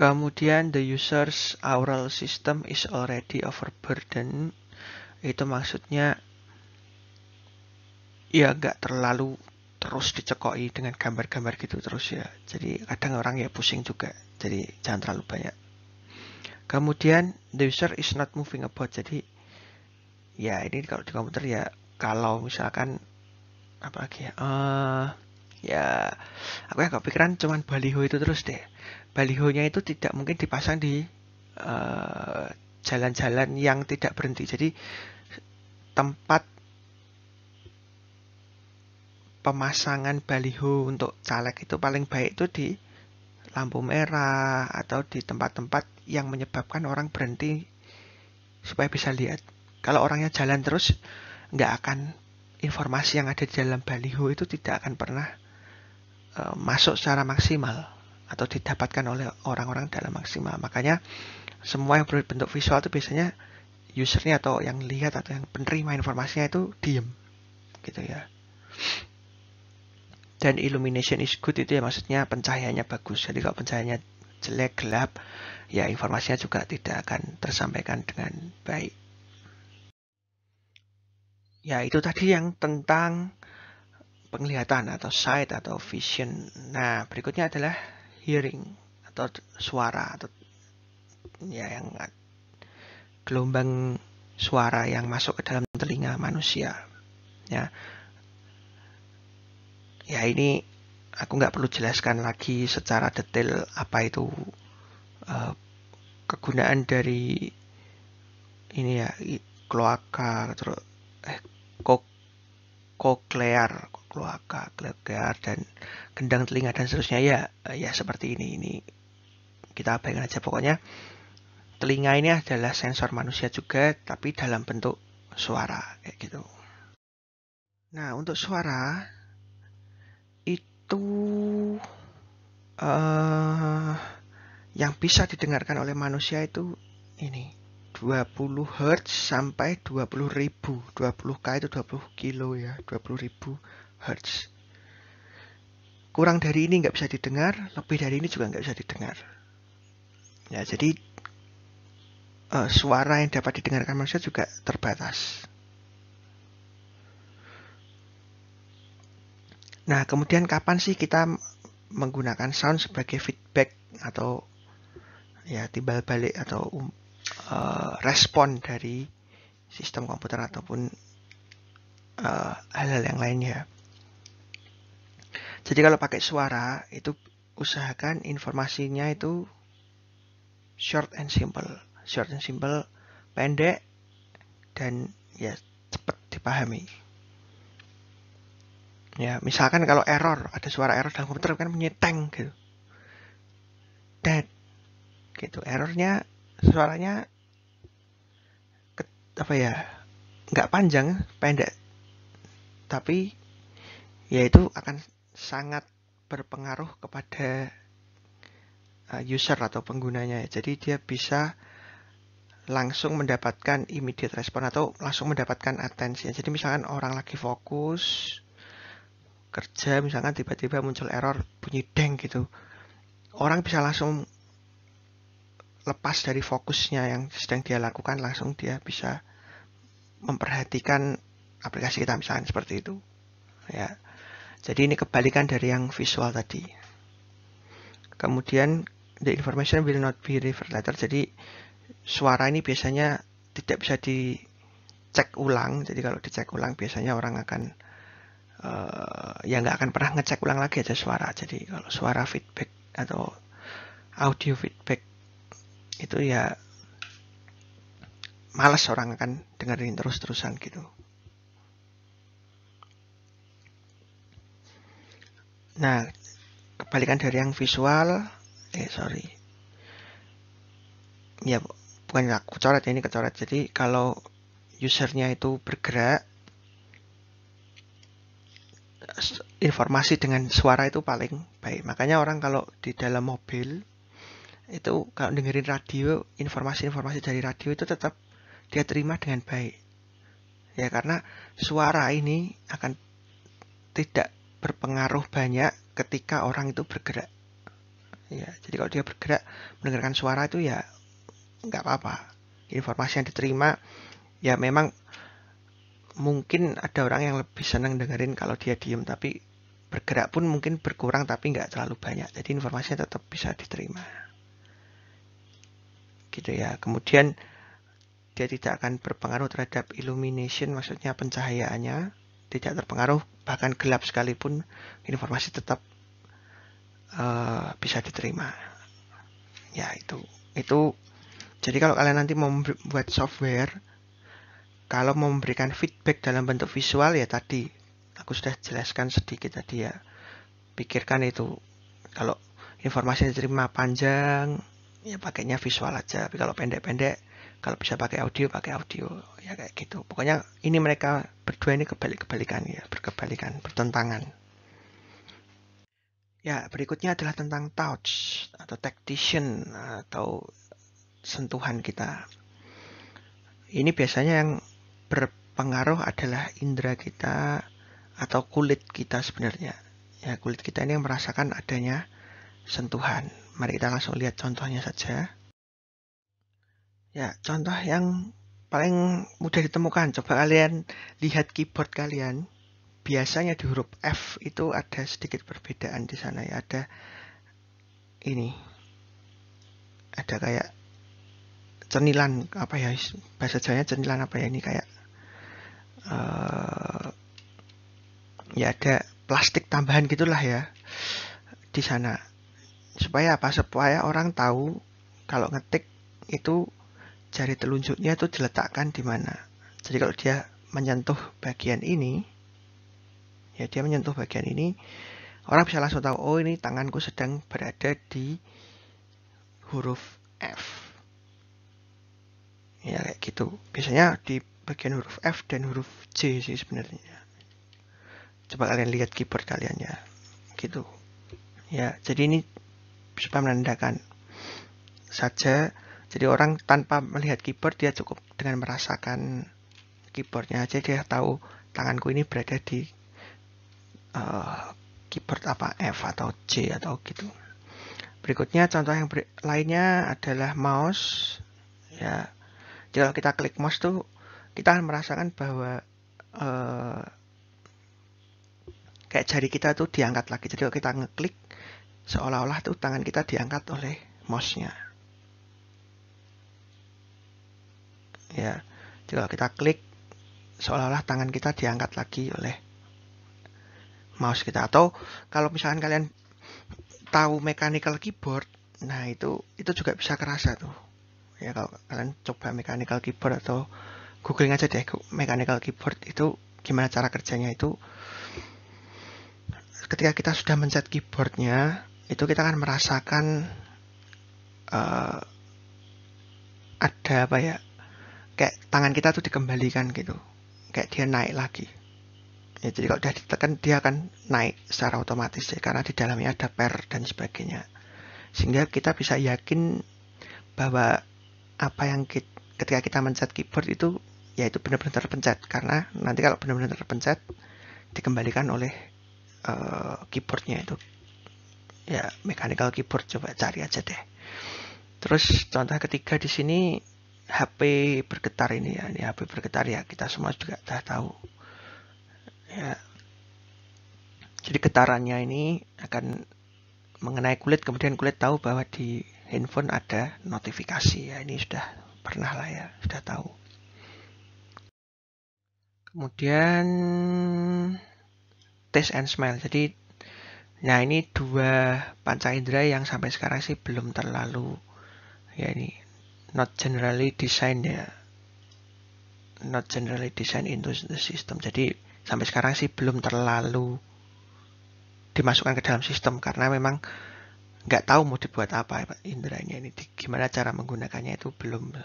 Kemudian the user's aural system is already overburdened itu maksudnya ya nggak terlalu terus dicekoi dengan gambar-gambar gitu terus ya jadi kadang orang ya pusing juga jadi jangan terlalu banyak kemudian the user is not moving about jadi ya ini kalau di komputer ya kalau misalkan apa lagi ya uh, ya aku agak pikiran cuman baliho itu terus deh balihonya itu tidak mungkin dipasang di uh, jalan-jalan yang tidak berhenti. Jadi tempat pemasangan baliho untuk caleg itu paling baik itu di lampu merah atau di tempat-tempat yang menyebabkan orang berhenti supaya bisa lihat. Kalau orangnya jalan terus, nggak akan informasi yang ada di dalam baliho itu tidak akan pernah e, masuk secara maksimal atau didapatkan oleh orang-orang dalam maksimal. Makanya semua yang berbentuk visual itu biasanya usernya atau yang lihat atau yang penerima informasinya itu diem gitu ya dan illumination is good itu ya maksudnya pencahayaannya bagus jadi kalau pencahayaannya jelek gelap ya informasinya juga tidak akan tersampaikan dengan baik ya itu tadi yang tentang penglihatan atau sight atau vision nah berikutnya adalah hearing atau suara atau ya yang gelombang suara yang masuk ke dalam telinga manusia. Ya, ya ini aku nggak perlu jelaskan lagi secara detail apa itu uh, kegunaan dari ini ya kloaka terus eh, kok koklear kloaka, koklear dan gendang telinga dan seterusnya ya ya seperti ini ini kita abaikan aja pokoknya telinga ini adalah sensor manusia juga, tapi dalam bentuk suara kayak gitu. Nah, untuk suara itu uh, yang bisa didengarkan oleh manusia itu ini 20 Hz sampai 20.000. 20K itu 20 kilo ya, 20.000 Hz. Kurang dari ini nggak bisa didengar, lebih dari ini juga nggak bisa didengar. Ya, jadi uh, suara yang dapat didengarkan manusia juga terbatas. Nah, kemudian kapan sih kita menggunakan sound sebagai feedback atau ya timbal balik atau um, uh, respon dari sistem komputer ataupun eh, hal-hal uh, hal -hal yang lainnya. Jadi kalau pakai suara itu usahakan informasinya itu short and simple short and simple pendek dan ya cepat dipahami ya misalkan kalau error ada suara error dalam komputer kan punya tank gitu dead gitu errornya suaranya ke, apa ya nggak panjang pendek tapi ya itu akan sangat berpengaruh kepada uh, user atau penggunanya jadi dia bisa langsung mendapatkan immediate response atau langsung mendapatkan atensi. Jadi misalkan orang lagi fokus kerja misalkan tiba-tiba muncul error bunyi deng gitu. Orang bisa langsung lepas dari fokusnya yang sedang dia lakukan langsung dia bisa memperhatikan aplikasi kita misalkan seperti itu ya jadi ini kebalikan dari yang visual tadi kemudian the information will not be referred jadi suara ini biasanya tidak bisa dicek ulang. Jadi kalau dicek ulang biasanya orang akan uh, ya nggak akan pernah ngecek ulang lagi aja suara. Jadi kalau suara feedback atau audio feedback itu ya males orang akan dengerin terus-terusan gitu. Nah, kebalikan dari yang visual, eh sorry, ya bukan nggak kecoret ya, ini kecoret jadi kalau usernya itu bergerak informasi dengan suara itu paling baik makanya orang kalau di dalam mobil itu kalau dengerin radio informasi-informasi dari radio itu tetap dia terima dengan baik ya karena suara ini akan tidak berpengaruh banyak ketika orang itu bergerak ya jadi kalau dia bergerak mendengarkan suara itu ya nggak apa-apa informasi yang diterima ya memang mungkin ada orang yang lebih senang dengerin kalau dia diem tapi bergerak pun mungkin berkurang tapi nggak terlalu banyak jadi informasinya tetap bisa diterima gitu ya kemudian dia tidak akan berpengaruh terhadap illumination maksudnya pencahayaannya tidak terpengaruh bahkan gelap sekalipun informasi tetap uh, bisa diterima ya itu itu jadi kalau kalian nanti mau membuat software, kalau mau memberikan feedback dalam bentuk visual ya tadi, aku sudah jelaskan sedikit tadi ya. Pikirkan itu, kalau informasi yang diterima panjang, ya pakainya visual aja. Tapi kalau pendek-pendek, kalau bisa pakai audio, pakai audio. Ya kayak gitu. Pokoknya ini mereka berdua ini kebalik-kebalikan ya, berkebalikan, bertentangan. Ya, berikutnya adalah tentang touch atau tactician atau sentuhan kita. Ini biasanya yang berpengaruh adalah indera kita atau kulit kita sebenarnya. Ya, kulit kita ini yang merasakan adanya sentuhan. Mari kita langsung lihat contohnya saja. Ya, contoh yang paling mudah ditemukan. Coba kalian lihat keyboard kalian. Biasanya di huruf F itu ada sedikit perbedaan di sana ya. Ada ini. Ada kayak cenilan apa ya bahasa Jawanya cenilan apa ya ini kayak uh, ya ada plastik tambahan gitulah ya di sana supaya apa supaya orang tahu kalau ngetik itu jari telunjuknya itu diletakkan di mana jadi kalau dia menyentuh bagian ini ya dia menyentuh bagian ini orang bisa langsung tahu oh ini tanganku sedang berada di huruf F ya kayak gitu biasanya di bagian huruf F dan huruf C sih sebenarnya coba kalian lihat keyboard kalian ya gitu ya jadi ini bisa menandakan saja jadi orang tanpa melihat keyboard dia cukup dengan merasakan keyboardnya aja dia tahu tanganku ini berada di uh, keyboard apa F atau J atau gitu berikutnya contoh yang ber lainnya adalah mouse ya jadi kalau kita klik mouse tuh kita akan merasakan bahwa uh, kayak jari kita tuh diangkat lagi. Jadi kalau kita ngeklik seolah-olah tuh tangan kita diangkat oleh mouse-nya. Ya. Jadi kalau kita klik seolah-olah tangan kita diangkat lagi oleh mouse kita atau kalau misalkan kalian tahu mechanical keyboard nah itu itu juga bisa kerasa tuh ya kalau kalian coba mechanical keyboard atau googling aja deh mechanical keyboard itu gimana cara kerjanya itu ketika kita sudah mencet keyboardnya itu kita akan merasakan uh, ada apa ya kayak tangan kita tuh dikembalikan gitu kayak dia naik lagi ya, jadi kalau udah ditekan kan dia akan naik secara otomatis ya, karena di dalamnya ada per dan sebagainya sehingga kita bisa yakin bahwa apa yang kita, ketika kita mencet keyboard itu ya itu benar-benar terpencet karena nanti kalau benar-benar terpencet dikembalikan oleh uh, keyboardnya itu ya mechanical keyboard coba cari aja deh terus contoh ketiga di sini HP bergetar ini ya ini HP bergetar ya kita semua juga sudah tahu ya jadi getarannya ini akan mengenai kulit kemudian kulit tahu bahwa di handphone ada notifikasi ya ini sudah pernah lah ya sudah tahu kemudian taste and smell jadi nah ini dua panca indera yang sampai sekarang sih belum terlalu ya ini not generally designed ya not generally designed into the system jadi sampai sekarang sih belum terlalu dimasukkan ke dalam sistem karena memang nggak tahu mau dibuat apa inderanya ini di, gimana cara menggunakannya itu belum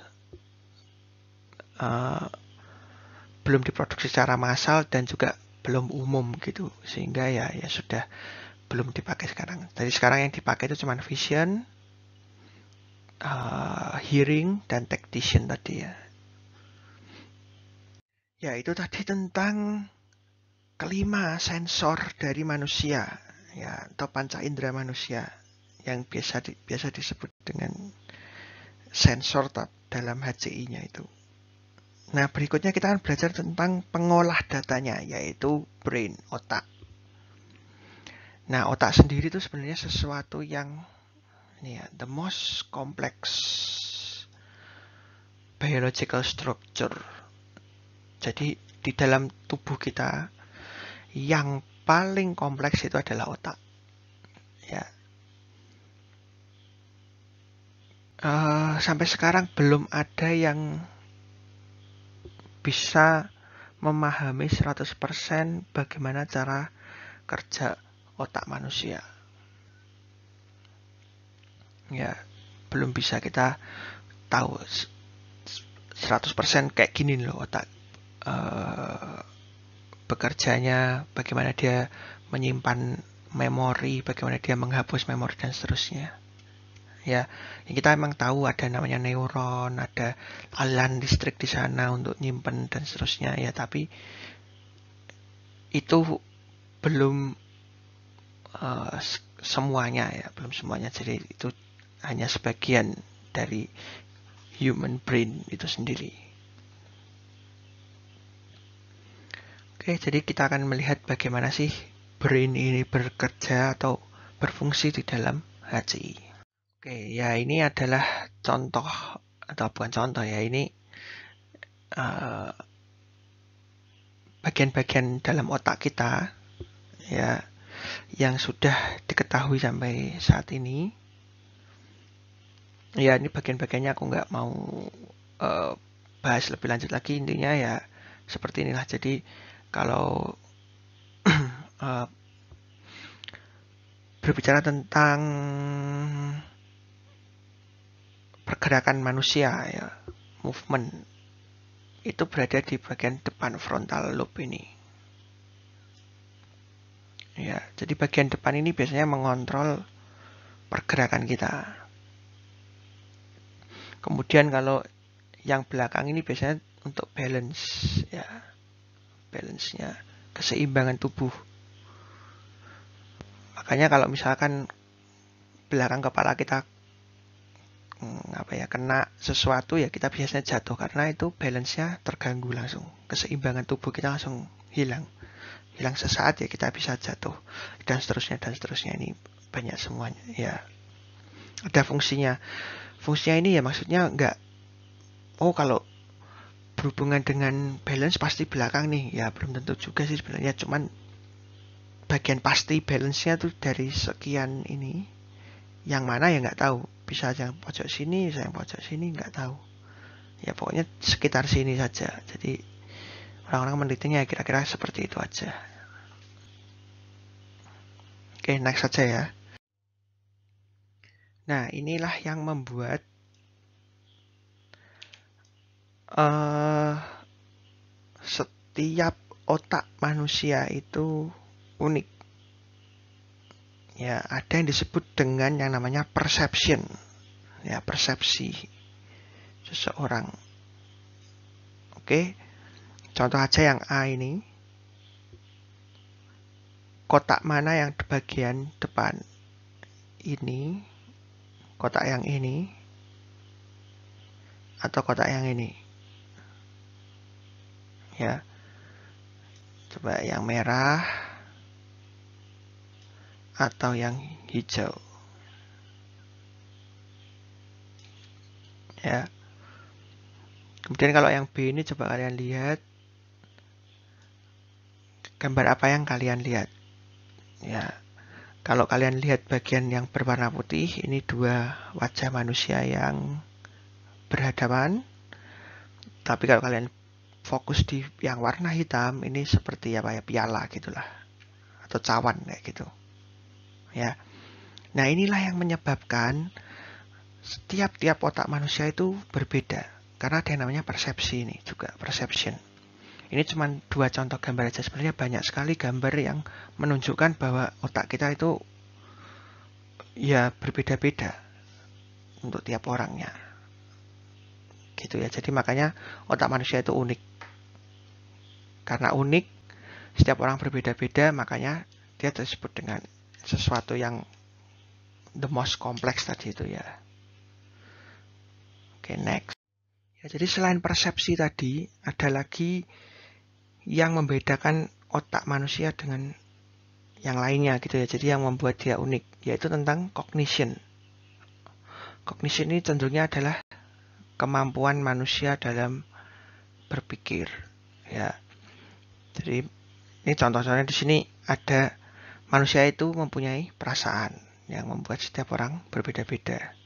uh, belum diproduksi secara massal dan juga belum umum gitu sehingga ya ya sudah belum dipakai sekarang. Jadi sekarang yang dipakai itu cuma vision, uh, hearing dan tactician tadi ya. Ya itu tadi tentang kelima sensor dari manusia ya atau panca indera manusia yang biasa di, biasa disebut dengan sensor tab dalam HCI-nya itu. Nah, berikutnya kita akan belajar tentang pengolah datanya, yaitu brain, otak. Nah, otak sendiri itu sebenarnya sesuatu yang ini ya, the most complex biological structure. Jadi, di dalam tubuh kita yang paling kompleks itu adalah otak. uh, sampai sekarang belum ada yang bisa memahami 100% bagaimana cara kerja otak manusia. Ya, belum bisa kita tahu 100% kayak gini loh otak uh, bekerjanya, bagaimana dia menyimpan memori, bagaimana dia menghapus memori dan seterusnya ya. Kita emang tahu ada namanya neuron, ada aliran listrik di sana untuk nyimpen dan seterusnya ya, tapi itu belum uh, semuanya ya, belum semuanya. Jadi itu hanya sebagian dari human brain itu sendiri. Oke, jadi kita akan melihat bagaimana sih brain ini bekerja atau berfungsi di dalam HCI. Oke, ya ini adalah contoh atau bukan contoh ya ini eh, bagian-bagian uh, dalam otak kita ya yang sudah diketahui sampai saat ini. Ya ini bagian-bagiannya aku nggak mau uh, bahas lebih lanjut lagi intinya ya seperti inilah jadi kalau uh, berbicara tentang pergerakan manusia ya, movement itu berada di bagian depan frontal lobe ini. Ya, jadi bagian depan ini biasanya mengontrol pergerakan kita. Kemudian kalau yang belakang ini biasanya untuk balance ya. Balance-nya keseimbangan tubuh. Makanya kalau misalkan belakang kepala kita Hmm, apa ya kena sesuatu ya kita biasanya jatuh karena itu balance-nya terganggu langsung keseimbangan tubuh kita langsung hilang hilang sesaat ya kita bisa jatuh dan seterusnya dan seterusnya ini banyak semuanya ya ada fungsinya fungsinya ini ya maksudnya nggak oh kalau berhubungan dengan balance pasti belakang nih ya belum tentu juga sih sebenarnya cuman bagian pasti balance-nya tuh dari sekian ini yang mana ya nggak tahu bisa yang pojok sini bisa yang pojok sini nggak tahu ya pokoknya sekitar sini saja jadi orang-orang menelitinya ya kira-kira seperti itu aja oke next saja ya nah inilah yang membuat uh, setiap otak manusia itu unik ya ada yang disebut dengan yang namanya perception ya persepsi seseorang oke contoh aja yang A ini kotak mana yang di bagian depan ini kotak yang ini atau kotak yang ini ya coba yang merah atau yang hijau. Ya. Kemudian kalau yang B ini coba kalian lihat gambar apa yang kalian lihat. Ya. Kalau kalian lihat bagian yang berwarna putih, ini dua wajah manusia yang berhadapan. Tapi kalau kalian fokus di yang warna hitam, ini seperti apa ya piala gitulah atau cawan kayak gitu ya. Nah, inilah yang menyebabkan setiap-tiap otak manusia itu berbeda karena ada yang namanya persepsi ini juga perception. Ini cuma dua contoh gambar aja sebenarnya banyak sekali gambar yang menunjukkan bahwa otak kita itu ya berbeda-beda untuk tiap orangnya. Gitu ya. Jadi makanya otak manusia itu unik. Karena unik, setiap orang berbeda-beda, makanya dia tersebut dengan sesuatu yang the most complex tadi itu ya. Oke, okay, next. Ya, jadi selain persepsi tadi, ada lagi yang membedakan otak manusia dengan yang lainnya gitu ya. Jadi yang membuat dia unik, yaitu tentang cognition. Cognition ini tentunya adalah kemampuan manusia dalam berpikir ya. Jadi ini contoh-contohnya di sini ada Manusia itu mempunyai perasaan yang membuat setiap orang berbeda-beda.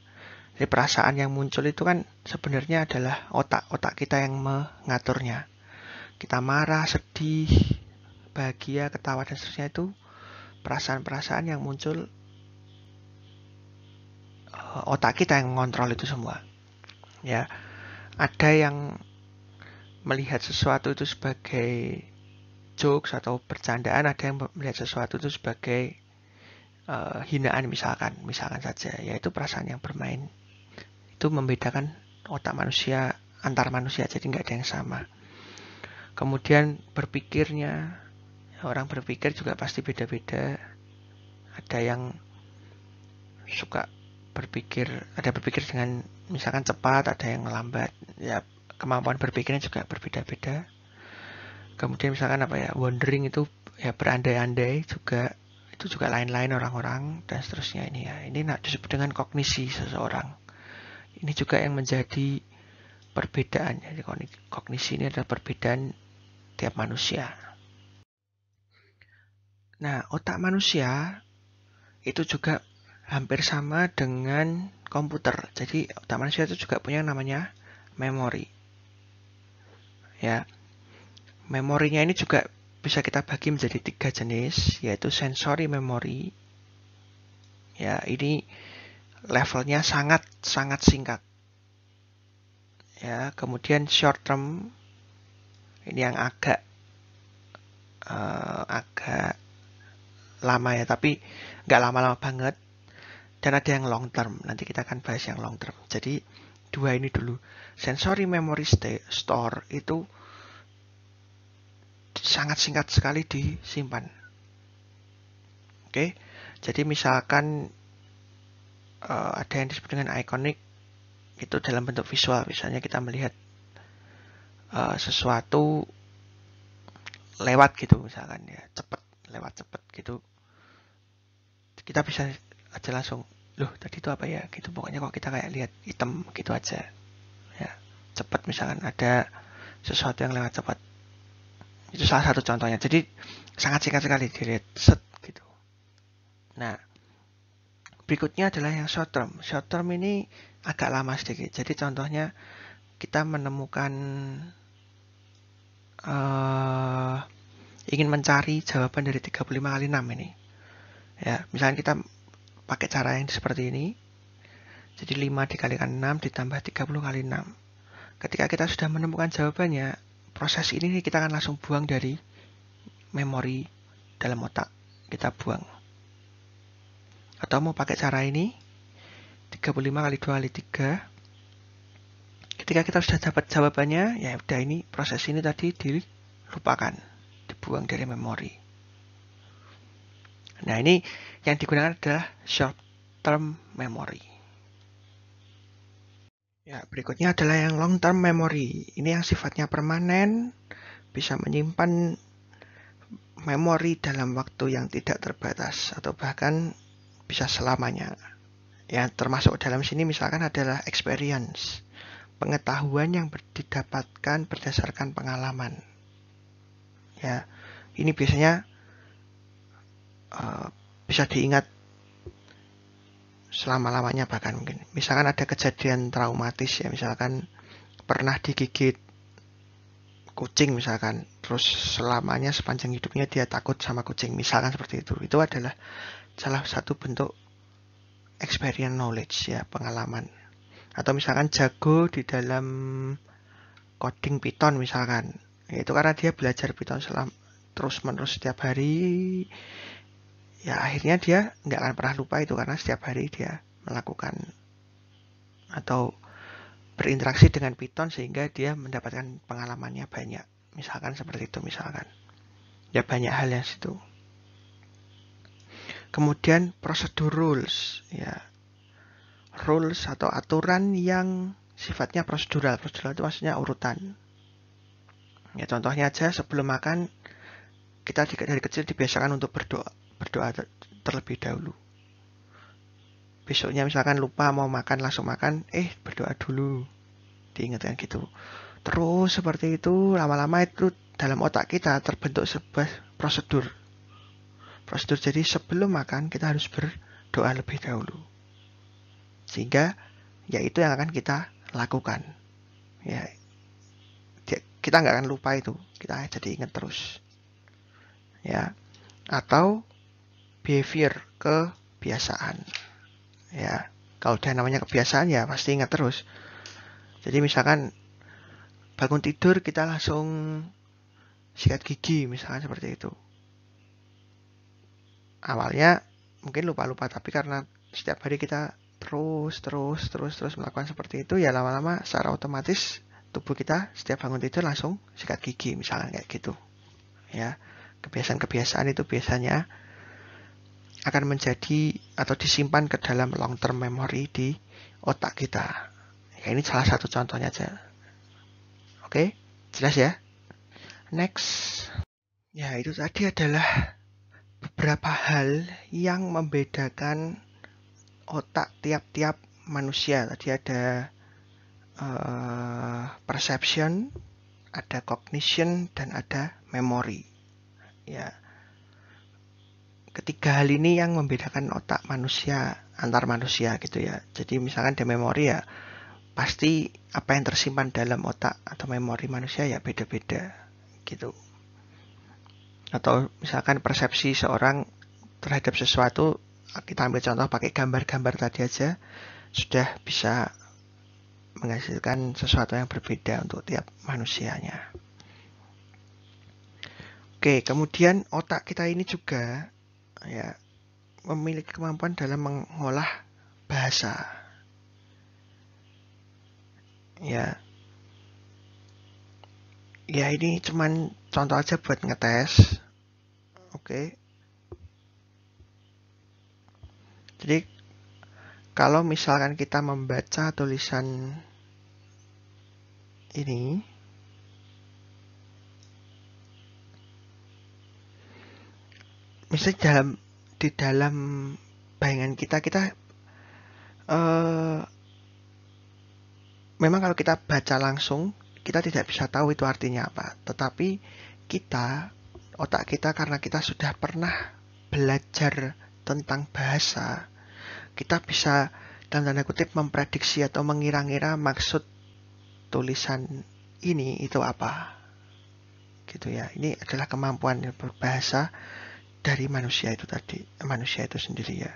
Jadi perasaan yang muncul itu kan sebenarnya adalah otak-otak kita yang mengaturnya. Kita marah, sedih, bahagia, ketawa, dan seterusnya itu perasaan-perasaan yang muncul eh, otak kita yang mengontrol itu semua. Ya, ada yang melihat sesuatu itu sebagai jokes atau percandaan ada yang melihat sesuatu itu sebagai uh, hinaan misalkan misalkan saja yaitu perasaan yang bermain itu membedakan otak manusia antar manusia jadi nggak ada yang sama kemudian berpikirnya orang berpikir juga pasti beda-beda ada yang suka berpikir ada berpikir dengan misalkan cepat ada yang lambat ya kemampuan berpikirnya juga berbeda-beda kemudian misalkan apa ya wondering itu ya berandai-andai juga itu juga lain-lain orang-orang dan seterusnya ini ya ini nak disebut dengan kognisi seseorang ini juga yang menjadi perbedaan jadi kognisi ini adalah perbedaan tiap manusia nah otak manusia itu juga hampir sama dengan komputer jadi otak manusia itu juga punya namanya memori ya Memorinya ini juga bisa kita bagi menjadi tiga jenis, yaitu sensory memory. Ya, ini levelnya sangat sangat singkat. Ya, kemudian short term ini yang agak uh, agak lama ya, tapi nggak lama-lama banget. Dan ada yang long term. Nanti kita akan bahas yang long term. Jadi dua ini dulu. Sensory memory store itu sangat singkat sekali disimpan. Oke, jadi misalkan uh, ada yang disebut dengan ikonik itu dalam bentuk visual, misalnya kita melihat uh, sesuatu lewat gitu misalkan ya cepet lewat cepet gitu kita bisa aja langsung loh tadi itu apa ya gitu pokoknya kalau kita kayak lihat hitam gitu aja ya cepet misalkan ada sesuatu yang lewat cepat itu salah satu contohnya. Jadi sangat singkat sekali dilihat set gitu. Nah, berikutnya adalah yang short term. Short term ini agak lama sedikit. Jadi contohnya kita menemukan uh, ingin mencari jawaban dari 35 kali 6 ini. Ya, misalnya kita pakai cara yang seperti ini. Jadi 5 dikalikan 6 ditambah 30 kali 6. Ketika kita sudah menemukan jawabannya, proses ini kita akan langsung buang dari memori dalam otak. Kita buang. Atau mau pakai cara ini, 35 kali 2 kali 3. Ketika kita sudah dapat jawabannya, ya udah ini proses ini tadi dilupakan, dibuang dari memori. Nah ini yang digunakan adalah short term memory. Ya, berikutnya adalah yang long term memory. Ini yang sifatnya permanen, bisa menyimpan memori dalam waktu yang tidak terbatas atau bahkan bisa selamanya. Ya, termasuk dalam sini misalkan adalah experience, pengetahuan yang didapatkan berdasarkan pengalaman. Ya, ini biasanya uh, bisa diingat selama-lamanya bahkan mungkin. Misalkan ada kejadian traumatis ya, misalkan pernah digigit kucing misalkan, terus selamanya sepanjang hidupnya dia takut sama kucing, misalkan seperti itu. Itu adalah salah satu bentuk experience knowledge ya, pengalaman. Atau misalkan jago di dalam coding Python misalkan. Itu karena dia belajar Python selama terus-menerus setiap hari ya akhirnya dia nggak akan pernah lupa itu karena setiap hari dia melakukan atau berinteraksi dengan Python sehingga dia mendapatkan pengalamannya banyak misalkan seperti itu misalkan ya banyak hal yang situ kemudian prosedur rules ya rules atau aturan yang sifatnya prosedural prosedural itu maksudnya urutan ya contohnya aja sebelum makan kita dari kecil dibiasakan untuk berdoa berdoa terlebih dahulu besoknya misalkan lupa mau makan langsung makan eh berdoa dulu diingatkan gitu terus seperti itu lama-lama itu dalam otak kita terbentuk sebuah prosedur prosedur jadi sebelum makan kita harus berdoa lebih dahulu sehingga ya itu yang akan kita lakukan ya kita nggak akan lupa itu kita jadi ingat terus ya atau behavior kebiasaan ya kalau udah namanya kebiasaan ya pasti ingat terus jadi misalkan bangun tidur kita langsung sikat gigi misalkan seperti itu awalnya mungkin lupa-lupa tapi karena setiap hari kita terus terus terus terus melakukan seperti itu ya lama-lama secara otomatis tubuh kita setiap bangun tidur langsung sikat gigi misalkan kayak gitu ya kebiasaan-kebiasaan itu biasanya akan menjadi atau disimpan ke dalam long term memory di otak kita. Ya, ini salah satu contohnya aja. Oke, jelas ya? Next. Ya, itu tadi adalah beberapa hal yang membedakan otak tiap-tiap manusia. Tadi ada uh, perception, ada cognition, dan ada memory. Ya ketiga hal ini yang membedakan otak manusia antar manusia gitu ya. Jadi misalkan di memori ya pasti apa yang tersimpan dalam otak atau memori manusia ya beda-beda gitu. Atau misalkan persepsi seorang terhadap sesuatu kita ambil contoh pakai gambar-gambar tadi aja sudah bisa menghasilkan sesuatu yang berbeda untuk tiap manusianya. Oke, kemudian otak kita ini juga ya memiliki kemampuan dalam mengolah bahasa. Ya. Ya ini cuman contoh aja buat ngetes. Oke. Okay. Jadi kalau misalkan kita membaca tulisan ini misalnya dalam di dalam bayangan kita kita uh, memang kalau kita baca langsung kita tidak bisa tahu itu artinya apa tetapi kita otak kita karena kita sudah pernah belajar tentang bahasa kita bisa dalam tanda kutip memprediksi atau mengira-ngira maksud tulisan ini itu apa gitu ya ini adalah kemampuan berbahasa dari manusia itu tadi, manusia itu sendiri ya.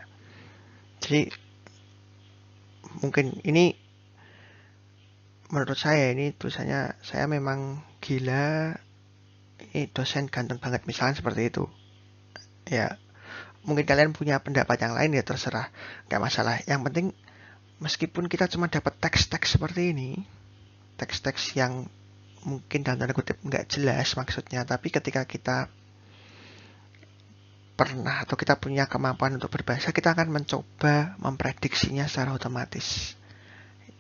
Jadi mungkin ini menurut saya ini tulisannya saya memang gila ini dosen ganteng banget misalnya seperti itu ya mungkin kalian punya pendapat yang lain ya terserah nggak masalah yang penting meskipun kita cuma dapat teks-teks seperti ini teks-teks yang mungkin dalam tanda kutip nggak jelas maksudnya tapi ketika kita pernah atau kita punya kemampuan untuk berbahasa, kita akan mencoba memprediksinya secara otomatis.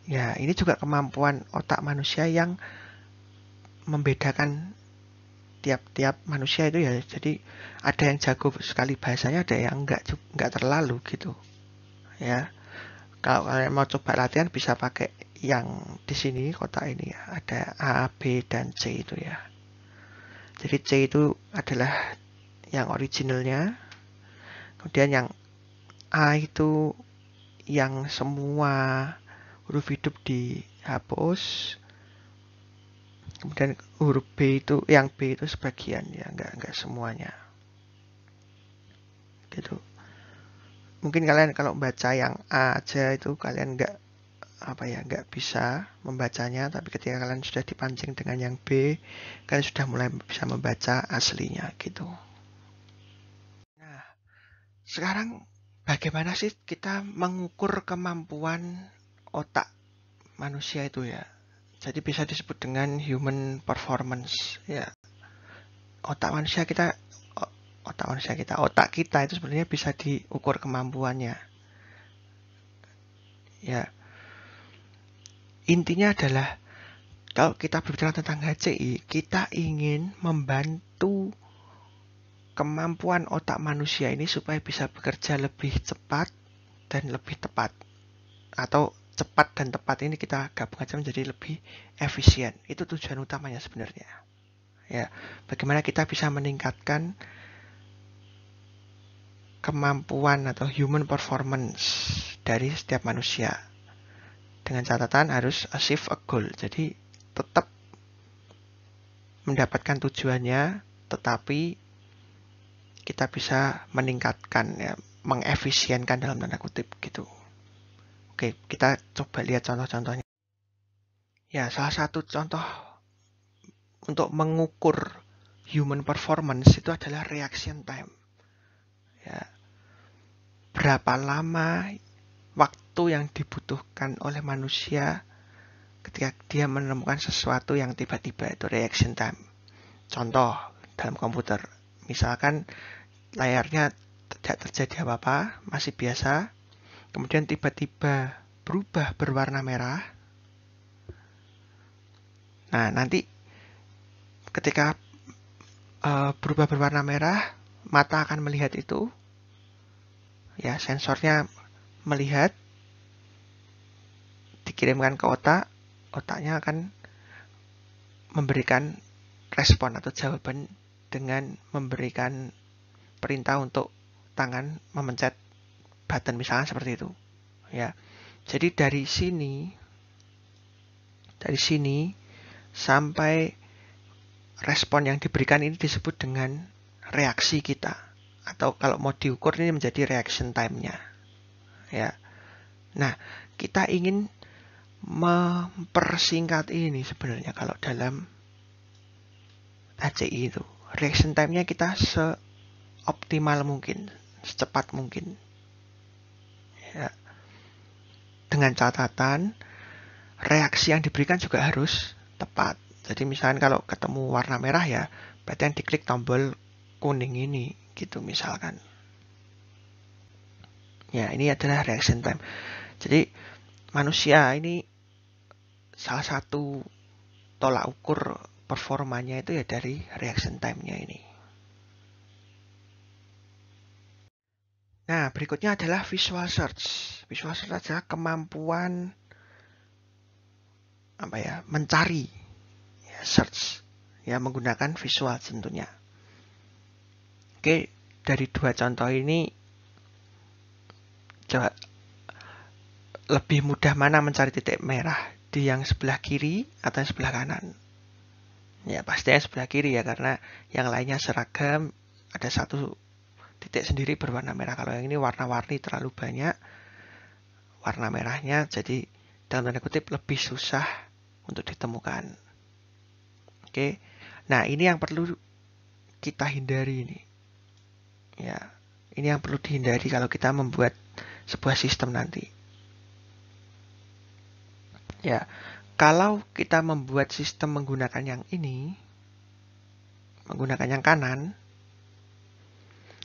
Ya, ini juga kemampuan otak manusia yang membedakan tiap-tiap manusia itu ya. Jadi ada yang jago sekali bahasanya, ada yang enggak enggak terlalu gitu. Ya. Kalau kalian mau coba latihan bisa pakai yang di sini kotak ini Ada A, B dan C itu ya. Jadi C itu adalah yang originalnya kemudian yang A itu yang semua huruf hidup dihapus kemudian huruf B itu yang B itu sebagian ya enggak enggak semuanya gitu mungkin kalian kalau baca yang A aja itu kalian enggak apa ya nggak bisa membacanya tapi ketika kalian sudah dipancing dengan yang B kalian sudah mulai bisa membaca aslinya gitu sekarang bagaimana sih kita mengukur kemampuan otak manusia itu ya? Jadi bisa disebut dengan human performance ya. Otak manusia kita otak manusia kita, otak kita itu sebenarnya bisa diukur kemampuannya. Ya. Intinya adalah kalau kita berbicara tentang HCI, kita ingin membantu kemampuan otak manusia ini supaya bisa bekerja lebih cepat dan lebih tepat atau cepat dan tepat ini kita gabung aja menjadi lebih efisien itu tujuan utamanya sebenarnya ya bagaimana kita bisa meningkatkan kemampuan atau human performance dari setiap manusia dengan catatan harus achieve a goal jadi tetap mendapatkan tujuannya tetapi kita bisa meningkatkan ya, mengefisienkan dalam tanda kutip gitu. Oke, kita coba lihat contoh-contohnya. Ya, salah satu contoh untuk mengukur human performance itu adalah reaction time. Ya. Berapa lama waktu yang dibutuhkan oleh manusia ketika dia menemukan sesuatu yang tiba-tiba itu reaction time. Contoh dalam komputer misalkan layarnya tidak terjadi apa-apa, masih biasa, kemudian tiba-tiba berubah berwarna merah. Nah, nanti ketika e, berubah berwarna merah, mata akan melihat itu. Ya, sensornya melihat dikirimkan ke otak, otaknya akan memberikan respon atau jawaban dengan memberikan perintah untuk tangan memencet button misalnya seperti itu ya jadi dari sini dari sini sampai respon yang diberikan ini disebut dengan reaksi kita atau kalau mau diukur ini menjadi reaction time-nya ya nah kita ingin mempersingkat ini sebenarnya kalau dalam ACI itu reaction time-nya kita seoptimal mungkin, secepat mungkin. Ya. Dengan catatan, reaksi yang diberikan juga harus tepat. Jadi misalkan kalau ketemu warna merah ya, berarti yang diklik tombol kuning ini, gitu misalkan. Ya, ini adalah reaction time. Jadi manusia ini salah satu tolak ukur performanya itu ya dari reaction time-nya ini. Nah, berikutnya adalah visual search. Visual search adalah kemampuan apa ya, mencari ya, search ya menggunakan visual tentunya. Oke, dari dua contoh ini coba lebih mudah mana mencari titik merah di yang sebelah kiri atau yang sebelah kanan? ya pastinya sebelah kiri ya karena yang lainnya seragam ada satu titik sendiri berwarna merah kalau yang ini warna-warni terlalu banyak warna merahnya jadi dalam tanda kutip lebih susah untuk ditemukan oke nah ini yang perlu kita hindari ini ya ini yang perlu dihindari kalau kita membuat sebuah sistem nanti ya kalau kita membuat sistem menggunakan yang ini, menggunakan yang kanan,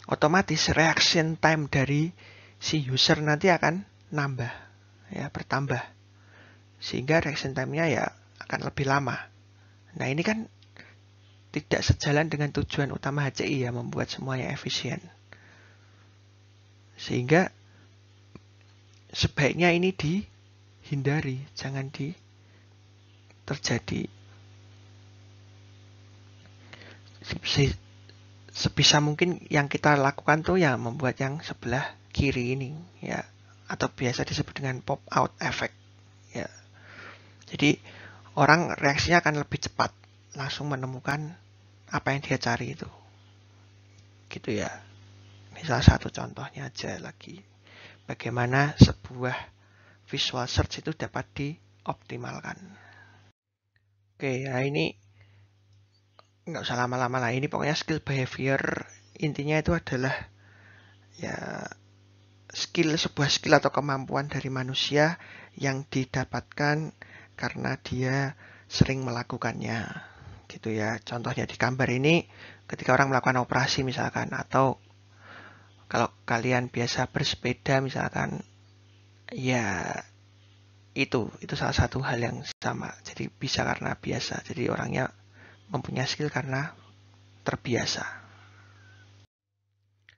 otomatis reaction time dari si user nanti akan nambah, ya bertambah. Sehingga reaction time-nya ya akan lebih lama. Nah ini kan tidak sejalan dengan tujuan utama HCI ya membuat semuanya efisien. Sehingga sebaiknya ini dihindari, jangan di terjadi sebisa mungkin yang kita lakukan tuh ya membuat yang sebelah kiri ini ya atau biasa disebut dengan pop out effect ya jadi orang reaksinya akan lebih cepat langsung menemukan apa yang dia cari itu gitu ya ini salah satu contohnya aja lagi bagaimana sebuah visual search itu dapat dioptimalkan Oke, ya ini nggak usah lama-lama lah. Ini pokoknya skill behavior intinya itu adalah ya skill sebuah skill atau kemampuan dari manusia yang didapatkan karena dia sering melakukannya gitu ya contohnya di gambar ini ketika orang melakukan operasi misalkan atau kalau kalian biasa bersepeda misalkan ya itu itu salah satu hal yang sama jadi bisa karena biasa jadi orangnya mempunyai skill karena terbiasa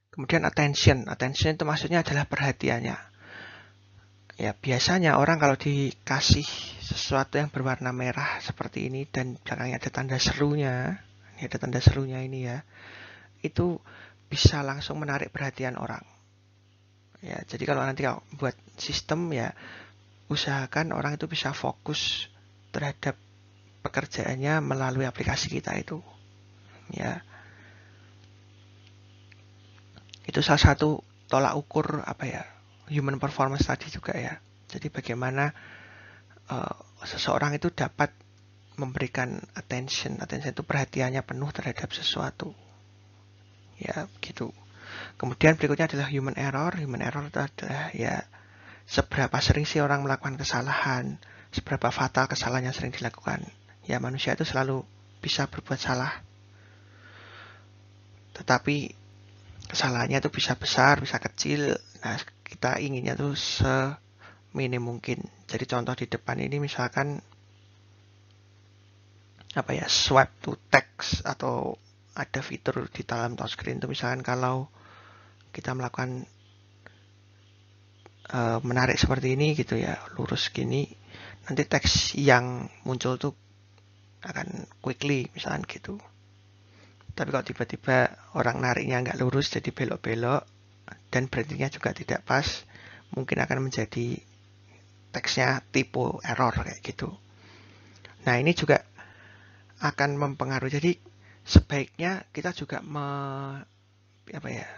kemudian attention attention itu maksudnya adalah perhatiannya ya biasanya orang kalau dikasih sesuatu yang berwarna merah seperti ini dan belakangnya ada tanda serunya ini ada tanda serunya ini ya itu bisa langsung menarik perhatian orang ya jadi kalau nanti kalau buat sistem ya usahakan orang itu bisa fokus terhadap pekerjaannya melalui aplikasi kita itu. Ya. Itu salah satu tolak ukur apa ya? human performance tadi juga ya. Jadi bagaimana uh, seseorang itu dapat memberikan attention, attention itu perhatiannya penuh terhadap sesuatu. Ya, gitu. Kemudian berikutnya adalah human error. Human error itu adalah ya seberapa sering sih orang melakukan kesalahan, seberapa fatal kesalahan yang sering dilakukan. Ya manusia itu selalu bisa berbuat salah. Tetapi kesalahannya itu bisa besar, bisa kecil. Nah, kita inginnya tuh seminim mungkin. Jadi contoh di depan ini misalkan apa ya, swipe to text atau ada fitur di dalam touchscreen itu misalkan kalau kita melakukan e, menarik seperti ini gitu ya lurus gini nanti teks yang muncul tuh akan quickly misalkan gitu tapi kalau tiba-tiba orang nariknya nggak lurus jadi belok-belok dan berhentinya juga tidak pas mungkin akan menjadi teksnya tipe error kayak gitu nah ini juga akan mempengaruhi jadi sebaiknya kita juga me, apa ya,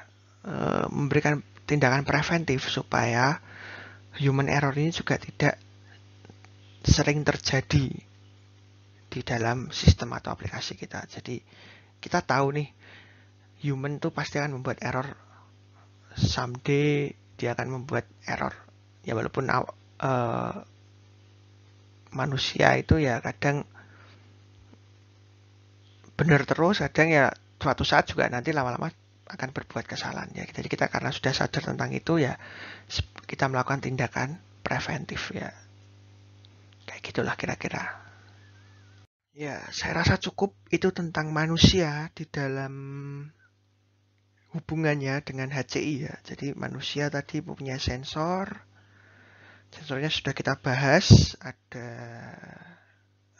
eh, memberikan tindakan preventif supaya human error ini juga tidak sering terjadi di dalam sistem atau aplikasi kita. Jadi kita tahu nih human tuh pasti akan membuat error someday dia akan membuat error. Ya walaupun uh, manusia itu ya kadang benar terus kadang ya suatu saat juga nanti lama-lama akan berbuat kesalahan ya. Gitu. Jadi kita karena sudah sadar tentang itu ya kita melakukan tindakan preventif ya. Kayak gitulah kira-kira. Ya, saya rasa cukup itu tentang manusia di dalam hubungannya dengan HCI ya. Jadi manusia tadi punya sensor. Sensornya sudah kita bahas, ada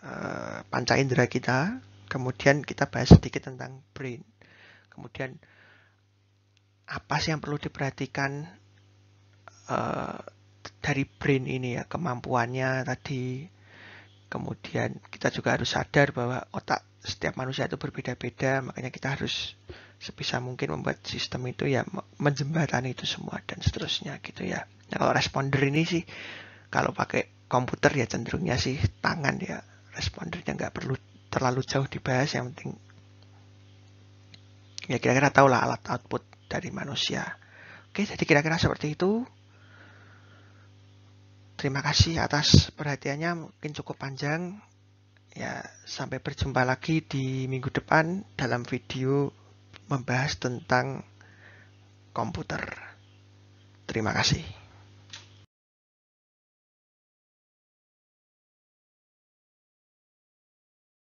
uh, panca indera kita, kemudian kita bahas sedikit tentang brain. Kemudian apa sih yang perlu diperhatikan uh, dari brain ini ya kemampuannya tadi kemudian kita juga harus sadar bahwa otak setiap manusia itu berbeda-beda makanya kita harus sebisa mungkin membuat sistem itu ya menjembatani itu semua dan seterusnya gitu ya nah kalau responder ini sih kalau pakai komputer ya cenderungnya sih tangan ya respondernya nggak perlu terlalu jauh dibahas yang penting ya kira-kira tahulah alat output dari manusia. Oke, jadi kira-kira seperti itu. Terima kasih atas perhatiannya, mungkin cukup panjang. Ya, sampai berjumpa lagi di minggu depan dalam video membahas tentang komputer. Terima kasih.